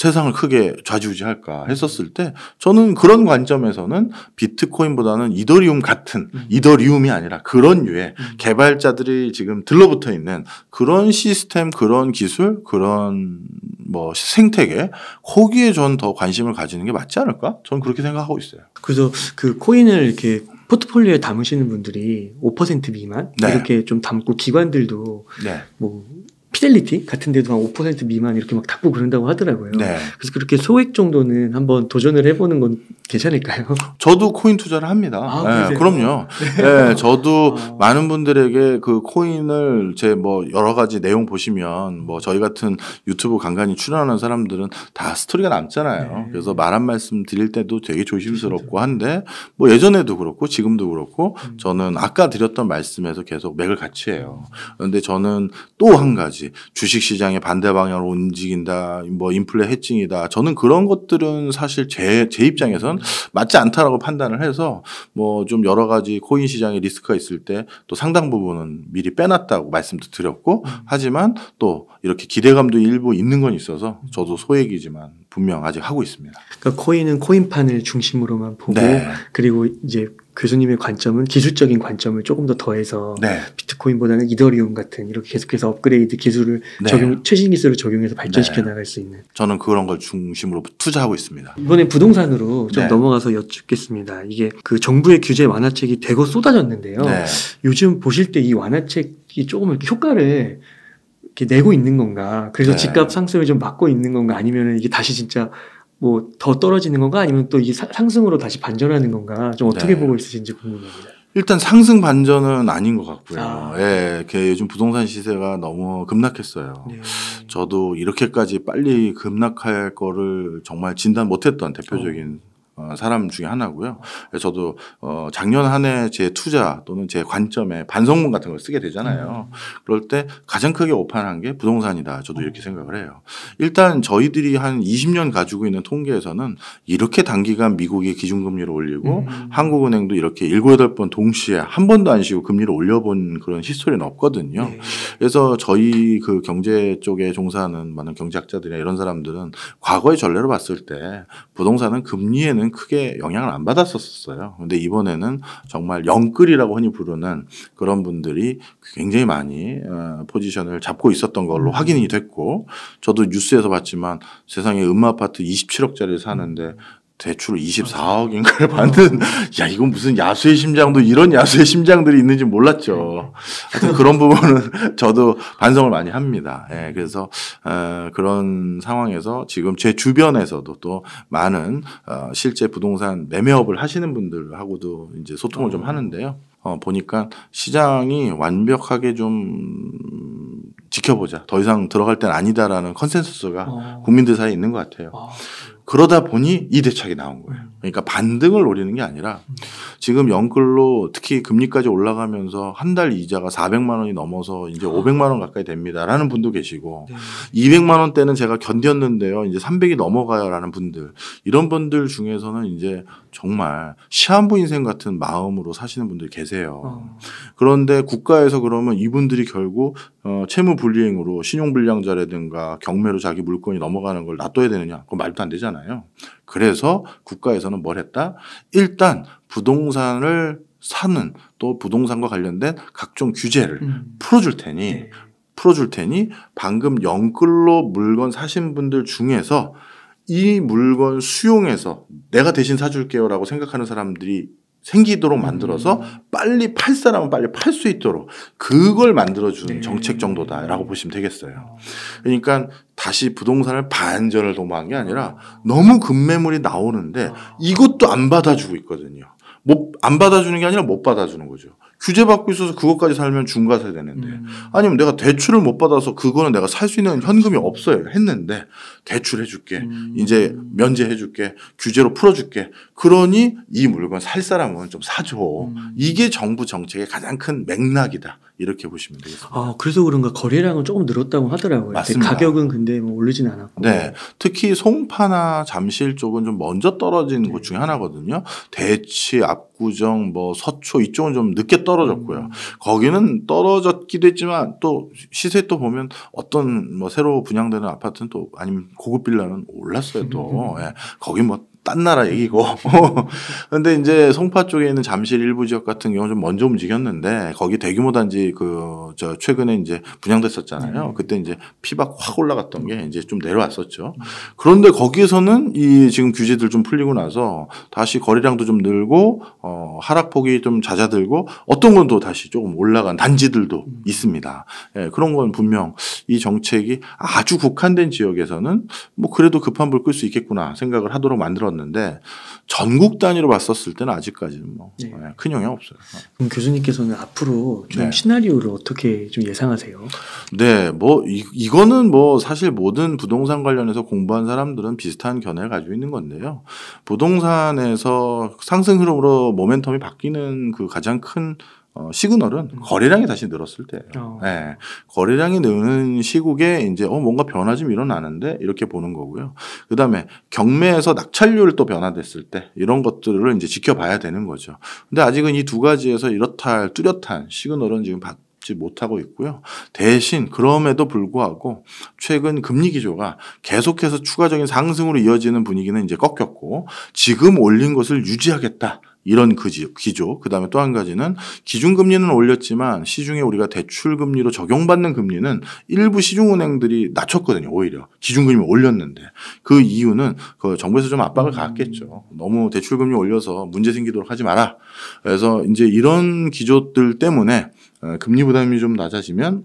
세상을 크게 좌지우지할까 했었을 때 저는 그런 관점에서는 비트코인보다는 이더리움 같은 음. 이더리움이 아니라 그런 류의 음. 개발자들이 지금 들러붙어 있는 그런 시스템, 그런 기술, 그런 뭐 생태계 거기에 전 더 관심을 가지는 게 맞지 않을까? 저는 그렇게 생각하고 있어요. 그래서 그 코인을 이렇게 포트폴리오에 담으시는 분들이 5% 미만 네. 이렇게 좀 담고 기관들도 네. 뭐 피델리티 같은 데도 한 5% 미만 이렇게 막닦고 그런다고 하더라고요. 네. 그래서 그렇게 소액 정도는 한번 도전을 해보는 건 괜찮을까요? 저도 코인 투자를 합니다. 아, 네, 그럼요. 네. 네. 저도 아. 많은 분들에게 그 코인을 제 뭐 여러 가지 내용 보시면 뭐 저희 같은 유튜브 간간히 출연하는 사람들은 다 스토리가 남잖아요. 네. 그래서 말 한 말씀 드릴 때도 되게 조심스럽고 한데 뭐 예전에도 그렇고 지금도 그렇고 음. 저는 아까 드렸던 말씀에서 계속 맥을 같이 해요. 그런데 저는 또 한 가지 여지 주식 시장의 반대 방향으로 움직인다, 뭐 인플레 해칭이다. 저는 그런 것들은 사실 제, 제 입장에선 맞지 않다라고 판단을 해서 뭐 좀 여러 가지 코인 시장의 리스크가 있을 때 또 상당 부분은 미리 빼놨다고 말씀도 드렸고 음. 하지만 또 이렇게 기대감도 일부 있는 건 있어서 저도 소액이지만 분명 아직 하고 있습니다. 그러니까 코인은 코인판을 중심으로만 보고 네. 그리고 이제 교수님의 관점은 기술적인 관점을 조금 더 더해서 네. 비트코인보다는 이더리움 같은 이렇게 계속해서 업그레이드 기술을 네. 적용 최신 기술을 적용해서 발전시켜 네. 나갈 수 있는 저는 그런 걸 중심으로 투자하고 있습니다. 이번에 부동산으로 좀 네. 넘어가서 여쭙겠습니다. 이게 그 정부의 규제 완화책이 대거 쏟아졌는데요. 네. 요즘 보실 때 이 완화책이 조금 이렇게 효과를 내고 있는 건가? 그래서 네. 집값 상승을 좀 막고 있는 건가? 아니면 이게 다시 진짜 뭐 더 떨어지는 건가? 아니면 또 이게 상승으로 다시 반전하는 건가? 좀 어떻게 네. 보고 있으신지 궁금합니다. 일단 상승 반전은 아닌 것 같고요. 아. 예, 요즘 부동산 시세가 너무 급락했어요. 네. 저도 이렇게까지 빨리 급락할 거를 정말 진단 못했던 대표적인 어. 어, 사람 중에 하나고요. 저도 어 작년 한 해 제 투자 또는 제 관점에 반성문 같은 걸 쓰게 되잖아요. 음. 그럴 때 가장 크게 오판한 게 부동산이다. 저도 이렇게 음. 생각을 해요. 일단 저희들이 한 20년 가지고 있는 통계에서는 이렇게 단기간 미국이 기준금리를 올리고 음. 한국은행도 이렇게 7, 8번 동시에 한 번도 안 쉬고 금리를 올려본 그런 히스토리는 없거든요. 네. 그래서 저희 그 경제 쪽에 종사하는 많은 경제학자들이나 이런 사람들은 과거의 전례로 봤을 때 부동산은 금리에는 크게 영향을 안 받았었어요. 근데 이번에는 정말 영끌이라고 흔히 부르는 그런 분들이 굉장히 많이 어, 포지션을 잡고 있었던 걸로 음. 확인이 됐고 저도 뉴스에서 봤지만 세상에 음마 아파트 27억짜리 사는데 음. 대출 24억인가를 음. 받는 야 이건 무슨 야수의 심장도 이런 야수의 심장들이 있는지 몰랐죠. 하여튼 그런 부분은 저도 반성을 많이 합니다. 예, 그래서 어, 그런 상황에서 지금 제 주변에서도 또 많은 어, 실제 부동산 매매업을 하시는 분들하고도 이제 소통을 좀 음. 하는데요. 어, 보니까 시장이 완벽하게 좀 지켜보자. 더 이상 들어갈 땐 아니다라는 컨센서스가 어. 국민들 사이에 있는 것 같아요. 아, 그러다 보니 이 대책이 나온 거예요. 음. 그러니까 반등을 노리는 게 아니라 지금 연끌로 특히 금리까지 올라가면서 한 달 이자가 400만 원이 넘어서 이제 500만 아. 원 가까이 됩니다라는 분도 계시고 네. 200만 원 때는 제가 견뎠는데요. 이제 300이 넘어가요라는 분들 이런 분들 중에서는 이제 정말 시한부 인생 같은 마음으로 사시는 분들 이 계세요. 어. 그런데 국가에서 그러면 이분들이 결국 어, 채무 불이행으로 신용불량자라든가 경매로 자기 물건이 넘어가는 걸 놔둬야 되느냐? 그건 말도 안 되잖아요. 그래서 국가에서는 뭘 했다? 일단 부동산을 사는 또 부동산과 관련된 각종 규제를 음. 풀어줄 테니 네. 풀어줄 테니 방금 영끌로 물건 사신 분들 중에서 이 물건 수용해서 내가 대신 사줄게요라고 생각하는 사람들이 생기도록 만들어서 음. 빨리 팔 사람은 빨리 팔 수 있도록 그걸 만들어주는 네. 정책 정도다라고 보시면 되겠어요. 어. 그러니까 다시 부동산을 반전을 도모한 게 아니라 어. 너무 급매물이 나오는데 어. 이것도 안 받아주고 있거든요. 못, 안 받아주는 게 아니라 못 받아주는 거죠. 규제 받고 있어서 그것까지 살면 중과세 되는데 음. 아니면 내가 대출을 못 받아서 그거는 내가 살 수 있는 현금이 없어요 했는데 대출해 줄게 음. 이제 면제해 줄게 규제로 풀어 줄게 그러니 이 물건 살 사람은 좀 사줘 음. 이게 정부 정책의 가장 큰 맥락이다 이렇게 보시면 되겠습니다. 아 그래서 그런가 거래량은 조금 늘었다고 하더라고요. 맞습니다. 가격은 근데 뭐 오르진 않았고. 네, 특히 송파나 잠실 쪽은 좀 먼저 떨어진 네. 곳 중에 하나거든요. 대치 앞 압구정, 뭐 서초 이쪽은 좀 늦게 떨어졌고요. 음. 거기는 떨어졌기도 했지만 또 시세 또 보면 어떤 뭐 새로 분양되는 아파트는 또 아니면 고급 빌라는 올랐어요 또. 예. 거기 뭐딴 나라 얘기고. 근데 이제 송파 쪽에 있는 잠실 일부 지역 같은 경우는 좀 먼저 움직였는데 거기 대규모 단지 그 저 최근에 이제 분양됐었잖아요. 네. 그때 이제 피박 확 올라갔던 게 이제 좀 내려왔었죠. 그런데 거기에서는 이 지금 규제들 좀 풀리고 나서 다시 거래량도 좀 늘고 어 하락폭이 좀 잦아들고 어떤 건 또 다시 조금 올라간 단지들도 음. 있습니다. 예, 그런 건 분명 이 정책이 아주 국한된 지역에서는 뭐 그래도 급한 불 끌 수 있겠구나 생각을 하도록 만들어 다뤘는데 전국 단위로 봤었을 때는 아직까지는 뭐큰 네, 예, 영향 없어요. 그럼 교수님께서는 앞으로 좀 네. 시나리오를 어떻게 좀 예상하세요? 네, 뭐 이, 이거는 뭐 사실 모든 부동산 관련해서 공부한 사람들은 비슷한 견해를 가지고 있는 건데요. 부동산에서 상승 흐름으로 모멘텀이 바뀌는 그 가장 큰 어, 시그널은 음. 거래량이 다시 늘었을 때예요. 어. 네. 거래량이 느는 시국에 이제 어 뭔가 변화 좀 일어나는데 이렇게 보는 거고요. 그다음에 경매에서 낙찰률 또 변화됐을 때 이런 것들을 이제 지켜봐야 되는 거죠. 근데 아직은 이 두 가지에서 이렇다 할 뚜렷한 시그널은 지금 받 못하고 있고요. 대신 그럼에도 불구하고 최근 금리 기조가 계속해서 추가적인 상승으로 이어지는 분위기는 이제 꺾였고 지금 올린 것을 유지하겠다. 이런 그 기조. 그 다음에 또 한 가지는 기준금리는 올렸지만 시중에 우리가 대출금리로 적용받는 금리는 일부 시중은행들이 낮췄거든요. 오히려. 기준금리 올렸는데. 그 이유는 그 정부에서 좀 압박을 음. 가했겠죠. 너무 대출금리 올려서 문제 생기도록 하지 마라. 그래서 이제 이런 기조들 때문에 어, 금리 부담이 좀 낮아지면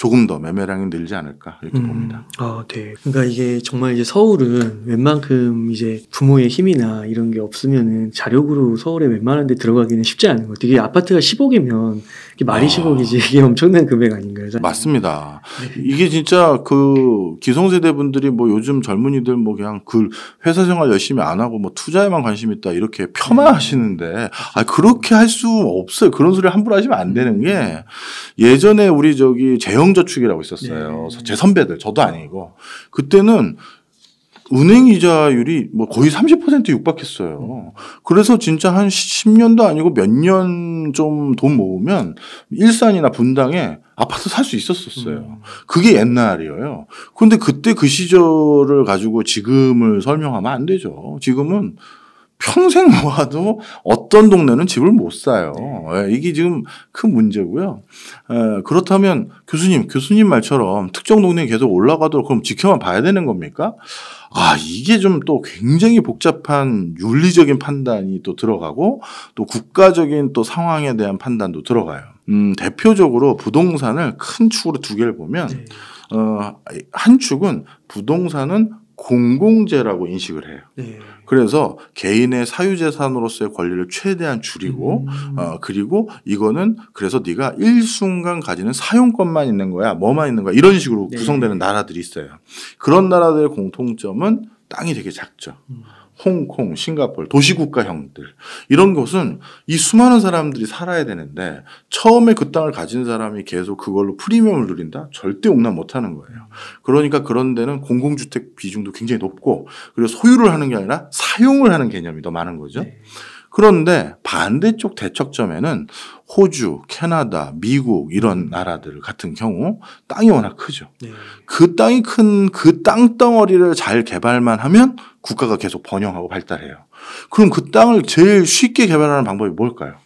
조금 더 매매량이 늘지 않을까 이렇게 음. 봅니다. 아, 네. 그러니까 이게 정말 이제 서울은 웬만큼 이제 부모의 힘이나 이런 게 없으면은 자력으로 서울에 웬만한 데 들어가기는 쉽지 않은 것 같아요. 이게 아파트가 10억이면 이게 말이 아. 10억이지 이게 엄청난 금액 아닌가요? 맞습니다. 네. 이게 진짜 그 기성세대 분들이 뭐 요즘 젊은이들 뭐 그냥 그 회사 생활 열심히 안 하고 뭐 투자에만 관심 있다 이렇게 폄하하시는데 네. 아, 그렇게 할 수 없어요. 그런 소리 함부로 하시면 안 되는 게 음. 예전에 우리 저기 재영 고용저축이라고 있었어요. 예. 제 선배들 저도 아니고 그때는 은행 이자율이 뭐 거의 30% 육박했어요. 그래서 진짜 한 10년도 아니고 몇 년 좀 돈 모으면 일산이나 분당에 아파트 살 수 있었었어요. 음. 그게 옛날이에요. 그런데 그때 그 시절을 가지고 지금을 설명하면 안 되죠. 지금은 평생 모아도 어떤 동네는 집을 못 사요. 네. 예, 이게 지금 큰 문제고요. 예, 그렇다면 교수님, 교수님 말처럼 특정 동네에 계속 올라가도록 그럼 지켜만 봐야 되는 겁니까? 아, 이게 좀 또 굉장히 복잡한 윤리적인 판단이 또 들어가고 또 국가적인 또 상황에 대한 판단도 들어가요. 음, 대표적으로 부동산을 큰 축으로 두 개를 보면 네. 어, 한 축은 부동산은 공공재라고 인식을 해요. 네. 그래서 개인의 사유재산으로서의 권리를 최대한 줄이고 음. 어, 그리고 이거는 그래서 네가 일순간 가지는 사용권만 있는 거야 뭐만 있는 거야 이런 식으로 네. 구성되는 나라들이 있어요. 그런 나라들의 공통점은 땅이 되게 작죠. 음. 홍콩, 싱가폴 도시국가형들 이런 곳은 이 수많은 사람들이 살아야 되는데 처음에 그 땅을 가진 사람이 계속 그걸로 프리미엄을 누린다? 절대 용납 못하는 거예요. 그러니까 그런 데는 공공주택 비중도 굉장히 높고 그리고 소유를 하는 게 아니라 사용을 하는 개념이 더 많은 거죠. 네. 그런데 반대쪽 대척점에는 호주, 캐나다, 미국 이런 나라들 같은 경우 땅이 워낙 크죠. 네. 그 땅이 큰 그 땅덩어리를 잘 개발만 하면 국가가 계속 번영하고 발달해요. 그럼 그 땅을 제일 쉽게 개발하는 방법이 뭘까요?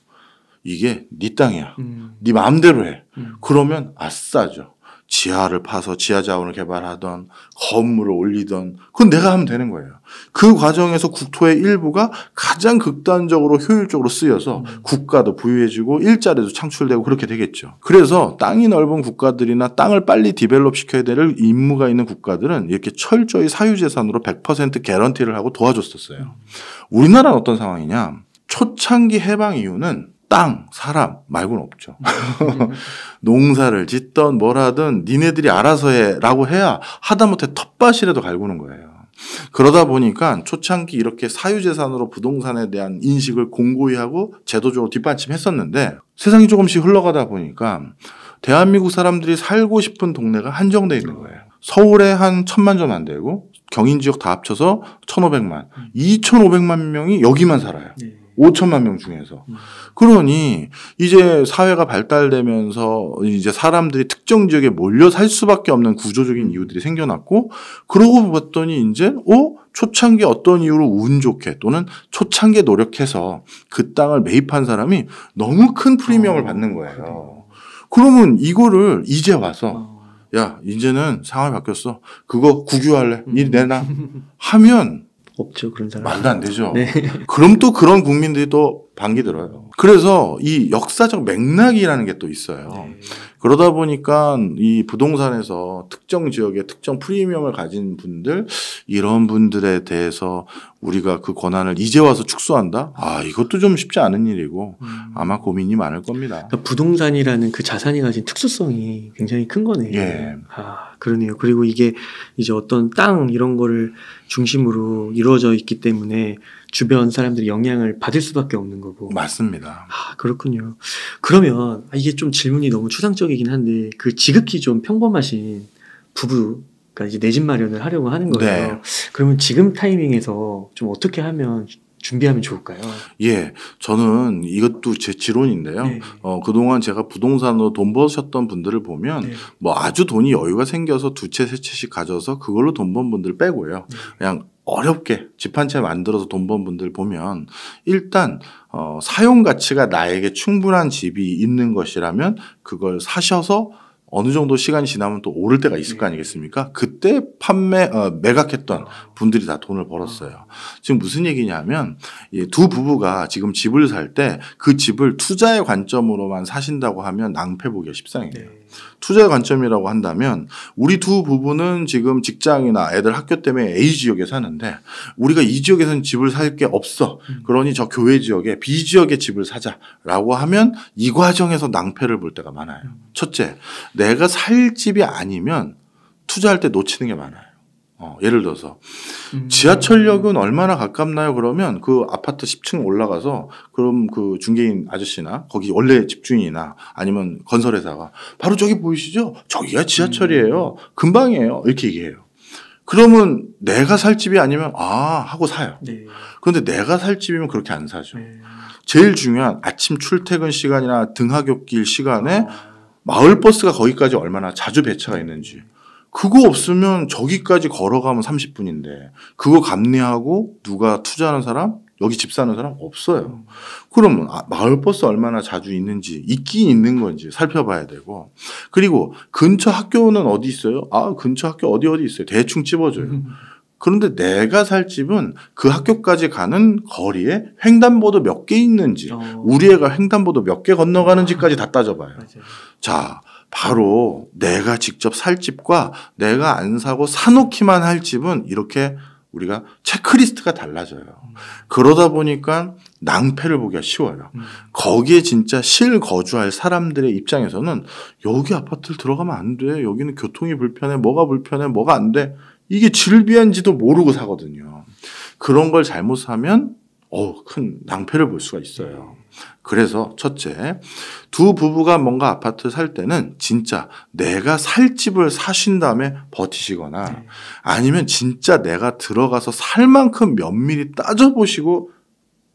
이게 네 땅이야. 음. 네 마음대로 해. 음. 그러면 아싸죠. 지하를 파서 지하 자원을 개발하던 건물을 올리던 그건 내가 하면 되는 거예요. 그 과정에서 국토의 일부가 가장 극단적으로 효율적으로 쓰여서 국가도 부유해지고 일자리도 창출되고 그렇게 되겠죠. 그래서 땅이 넓은 국가들이나 땅을 빨리 디벨롭 시켜야 될 임무가 있는 국가들은 이렇게 철저히 사유재산으로 100% 개런티를 하고 도와줬었어요. 우리나라는 어떤 상황이냐? 초창기 해방 이후는 땅, 사람 말고는 없죠. 음, 음, 음. 농사를 짓던 뭐라든 니네들이 알아서 해라고 해야 하다못해 텃밭이라도 갈구는 거예요. 그러다 보니까 초창기 이렇게 사유재산으로 부동산에 대한 인식을 공고히 하고 제도적으로 뒷받침했었는데 세상이 조금씩 흘러가다 보니까 대한민국 사람들이 살고 싶은 동네가 한정돼 있는 거예요. 서울에 한 천만 점안 되고 경인 지역 다 합쳐서 천오백만, 이천오백만 명이 여기만 살아요. 네. 5천만 명 중에서. 음. 그러니 이제 사회가 발달되면서 이제 사람들이 특정 지역에 몰려 살 수밖에 없는 구조적인 이유들이 생겨났고 그러고 봤더니 이제 어 초창기 어떤 이유로 운 좋게 또는 초창기에 노력해서 그 땅을 매입한 사람이 너무 큰 프리미엄을 어, 받는 거예요. 그래. 그러면 이거를 이제 와서 어. 야 이제는 상황이 바뀌었어. 그거 국유할래. 일 음. 내놔 하면 없죠 그런 사람. 말도 안 되죠. 네. 그럼 또 그런 국민들이 또 반기 들어요. 그래서 이 역사적 맥락이라는 게 또 있어요. 네. 그러다 보니까 이 부동산에서 특정 지역에 특정 프리미엄을 가진 분들 이런 분들에 대해서 우리가 그 권한을 이제 와서 축소한다? 아 이것도 좀 쉽지 않은 일이고 음. 아마 고민이 많을 겁니다. 그러니까 부동산이라는 그 자산이 가진 특수성이 굉장히 큰 거네요. 예. 아. 그러네요. 그리고 이게 이제 어떤 땅 이런 거를 중심으로 이루어져 있기 때문에 주변 사람들이 영향을 받을 수밖에 없는 거고. 맞습니다. 아, 그렇군요. 그러면 아, 이게 좀 질문이 너무 추상적이긴 한데 그 지극히 좀 평범하신 부부 가 그러니까 이제 내집 마련을 하려고 하는 거예요. 네. 그러면 지금 타이밍에서 좀 어떻게 하면 준비하면 좋을까요? 예, 저는 이것도 제 지론인데요. 네. 어, 그동안 제가 부동산으로 돈 버셨던 분들을 보면 네. 뭐 아주 돈이 여유가 생겨서 두 채, 세 채씩 가져서 그걸로 돈 번 분들 빼고요. 네. 그냥 어렵게 집 한 채 만들어서 돈 번 분들 보면 일단 어, 사용 가치가 나에게 충분한 집이 있는 것이라면 그걸 사셔서 어느 정도 시간이 지나면 또 오를 때가 있을 네. 거 아니겠습니까? 그때 판매 어, 매각했던 아. 분들이 다 돈을 벌었어요. 아. 지금 무슨 얘기냐면 두 부부가 지금 집을 살 때 그 집을 투자의 관점으로만 사신다고 하면 낭패보기가 십상이에요. 네. 투자 관점이라고 한다면 우리 두 부부는 지금 직장이나 애들 학교 때문에 A 지역에 사는데 우리가 이 e 지역에서는 집을 살 게 없어. 음. 그러니 저교회 지역에 B 지역에 집을 사자라고 하면 이 과정에서 낭패를 볼 때가 많아요. 음. 첫째, 내가 살 집이 아니면 투자할 때 놓치는 게 많아요. 어, 예를 들어서 음. 지하철역은 얼마나 가깝나요? 그러면 그 아파트 10층 올라가서 그럼 그 중개인 아저씨나 거기 원래 집주인이나 아니면 건설회사가 바로 저기 보이시죠? 저기가 지하철이에요. 음. 금방이에요. 이렇게 얘기해요. 그러면 내가 살 집이 아니면 아 하고 사요. 네. 그런데 내가 살 집이면 그렇게 안 사죠. 네. 제일 중요한 아침 출퇴근 시간이나 등하굣길 시간에 어. 아. 마을 버스가 거기까지 얼마나 자주 배차가 있는지 그거 없으면 저기까지 걸어가면 30분인데 그거 감내하고 누가 투자하는 사람 여기 집 사는 사람 없어요. 그러면 아, 마을버스 얼마나 자주 있는지 있긴 있는 건지 살펴봐야 되고 그리고 근처 학교는 어디 있어요? 아 근처 학교 어디 어디 있어요? 대충 찝어줘요. 음. 그런데 내가 살 집은 그 학교까지 가는 거리에 횡단보도 몇 개 있는지 어. 우리 애가 횡단보도 몇 개 건너가는지까지 아. 다따져봐요자 바로 내가 직접 살 집과 내가 안 사고 사놓기만 할 집은 이렇게 우리가 체크리스트가 달라져요. 그러다 보니까 낭패를 보기가 쉬워요. 음. 거기에 진짜 실거주할 사람들의 입장에서는 여기 아파트를 들어가면 안 돼. 여기는 교통이 불편해. 뭐가 불편해. 뭐가 안 돼. 이게 질비한지도 모르고 사거든요. 그런 걸 잘못 사면 어, 큰 낭패를 볼 수가 있어요. 네. 그래서 첫째, 두 부부가 뭔가 아파트 살 때는 진짜 내가 살 집을 사신 다음에 버티시거나 네. 아니면 진짜 내가 들어가서 살 만큼 면밀히 따져보시고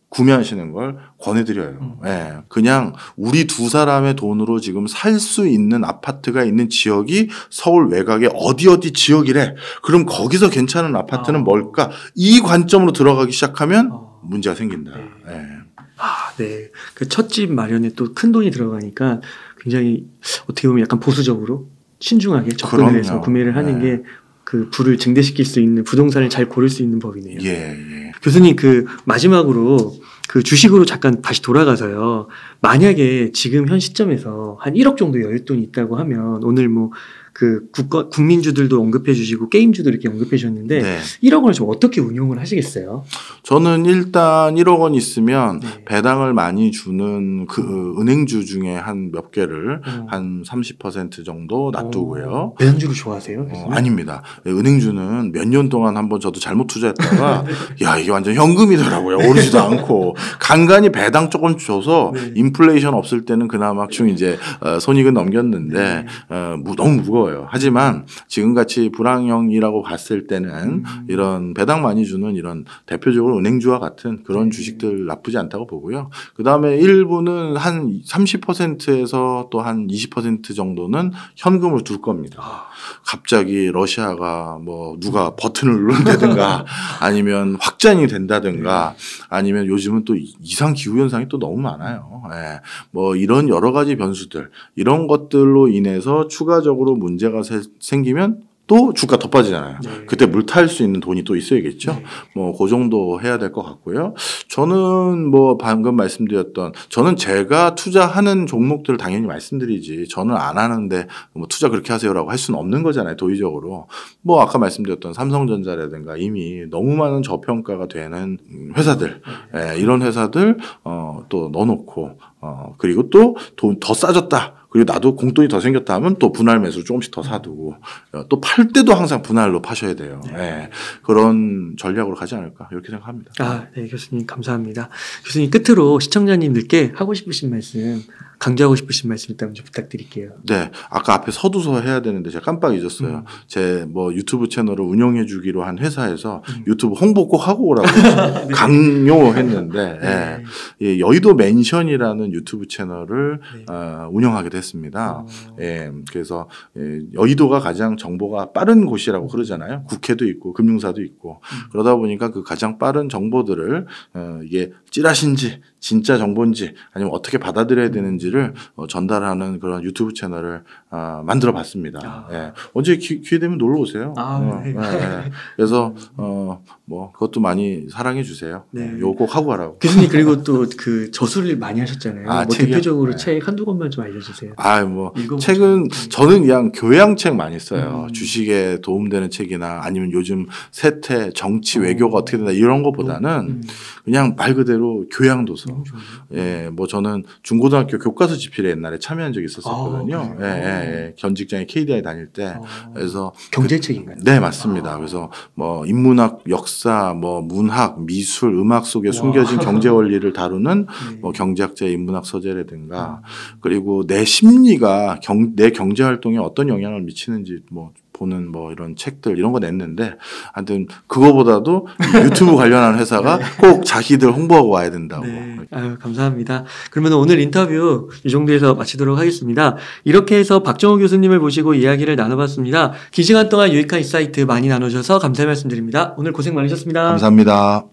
구매하시는 걸 권해드려요. 음. 예. 그냥 우리 두 사람의 돈으로 지금 살 수 있는 아파트가 있는 지역이 서울 외곽의 어디 어디 지역이래. 그럼 거기서 괜찮은 아파트는 아. 뭘까? 이 관점으로 들어가기 시작하면 아. 문제가 생긴다. 네. 예. 아, 네. 그 첫 집 마련에 또 큰 돈이 들어가니까 굉장히 어떻게 보면 약간 보수적으로 신중하게 접근을 해서 구매를 하는 네. 게그 부를 증대시킬 수 있는 부동산을 잘 고를 수 있는 법이네요. 예, 예. 교수님 그 마지막으로 그 주식으로 잠깐 다시 돌아가서요. 만약에 지금 현 시점에서 한 1억 정도 여윳돈이 있다고 하면 오늘 뭐그 국가, 국민주들도 언급해 주시고 게임주도 이렇게 언급해 주셨는데 네. 1억 원을 좀 어떻게 운용을 하시겠어요? 저는 일단 1억 원 있으면 네. 배당을 많이 주는 그 음. 은행주 중에 한 몇 개를 어. 음. 한30% 정도 놔두고요. 어. 배당주를 좋아하세요? 어, 아닙니다. 은행주는 몇 년 동안 한번 저도 잘못 투자했다가 네. 야 이게 완전 현금이더라고요. 오르지도 않고 간간히 배당 조금 줘서 네. 인플레이션 없을 때는 그나마 충 이제 어, 손익은 넘겼는데 네. 어, 너무 무거워요. 어려요 하지만 음. 지금같이 불황형이라고 봤을 때는 음. 이런 배당 많이 주는 이런 대표적으로 은행주와 같은 그런 네. 주식들 나쁘지 않다고 보고요. 그 다음에 일부는 한 30%에서 또 한 20% 정도는 현금을 둘 겁니다. 아. 갑자기 러시아가 뭐 누가 버튼을 누른다든가 아니면 확장이 된다든가 네. 아니면 요즘은 또 이상 기후 현상이 또 너무 많아요. 예. 뭐 이런 여러 가지 변수들 이런 것들로 인해서 추가적으로 문 문제가 세, 생기면 또 주가 더 빠지잖아요. 네. 그때 물 탈 수 있는 돈이 또 있어야겠죠. 네. 뭐그 정도 해야 될 것 같고요. 저는 뭐 방금 말씀드렸던 저는 제가 투자하는 종목들을 당연히 말씀드리지 저는 안 하는데 뭐 투자 그렇게 하세요라고 할 수는 없는 거잖아요. 도의적으로 뭐 아까 말씀드렸던 삼성전자라든가 이미 너무 많은 저평가가 되는 회사들 네. 예, 이런 회사들 어, 또 넣어놓고 어, 그리고 또 돈 더 싸졌다. 그리고 나도 공돈이 더 생겼다 하면 또 분할 매수를 조금씩 더 사두고 어, 또팔 때도 항상 분할로 파셔야 돼요. 네. 네. 그런 전략으로 가지 않을까 이렇게 생각합니다. 아, 네, 교수님 감사합니다. 교수님 끝으로 시청자님들께 하고 싶으신 말씀 강조하고 싶으신 말씀 있다면 좀 부탁드릴게요. 네. 아까 앞에 서두서 해야 되는데 제가 깜빡 잊었어요. 음. 제뭐 유튜브 채널을 운영해 주기로 한 회사에서 음. 유튜브 홍보 꼭 하고 오라고 네. 강요했는데 네. 예. 예. 여의도 맨션이라는 유튜브 채널을 네. 어, 운영하게 됐습니다. 어. 예. 그래서 예, 여의도가 가장 정보가 빠른 곳이라고 음. 그러잖아요. 국회도 있고 금융사도 있고 음. 그러다 보니까 그 가장 빠른 정보들을 어, 이게 찌라신지 진짜 정보인지 아니면 어떻게 받아들여야 되는지를 어, 전달하는 그런 유튜브 채널을 어, 만들어 봤습니다. 아. 예. 언제 기, 회 되면 놀러 오세요. 아, 어, 네. 예, 예. 그래서 어, 뭐 그것도 많이 사랑해 주세요. 네. 예, 요꼭 하고 가라고. 교수님 그리고 또 그 저술을 많이 하셨잖아요. 아, 뭐 대표적으로 네. 책 한두 권만 좀 알려주세요. 아, 뭐 책은 네. 저는 그냥 교양책 많이 써요. 음. 주식에 도움되는 책이나 아니면 요즘 세태 정치 외교가 어. 떻게 된다 이런 것보다는 음. 그냥 말 그대로 교양 도서. 음, 예, 뭐 저는 중고등학교 교과서 집필에 옛날에 참여한 적이 있었었거든요. 아, 예, 예, 예, 견직장에 KDI 다닐 때. 아, 그래서 경제책인가요? 그, 네, 맞습니다. 아. 그래서 뭐 인문학, 역사, 뭐 문학, 미술, 음악 속에 숨겨진 와. 경제 원리를 다루는 네. 뭐 경제학자의 인문학 서재라든가 음. 그리고 내 심리가 경, 내 경제 활동에 어떤 영향을 미치는지 뭐 보는 뭐 이런 책들 이런 거 냈는데 하여튼 그거보다도 유튜브 관련한 회사가 네. 꼭 자기들 홍보하고 와야 된다고. 네. 아유, 감사합니다. 그러면 오늘 인터뷰 이 정도에서 마치도록 하겠습니다. 이렇게 해서 박정호 교수님을 모시고 이야기를 나눠봤습니다. 긴 시간 동안 유익한 인사이트 많이 나눠셔서 감사의 말씀드립니다. 오늘 고생 많으셨습니다. 감사합니다.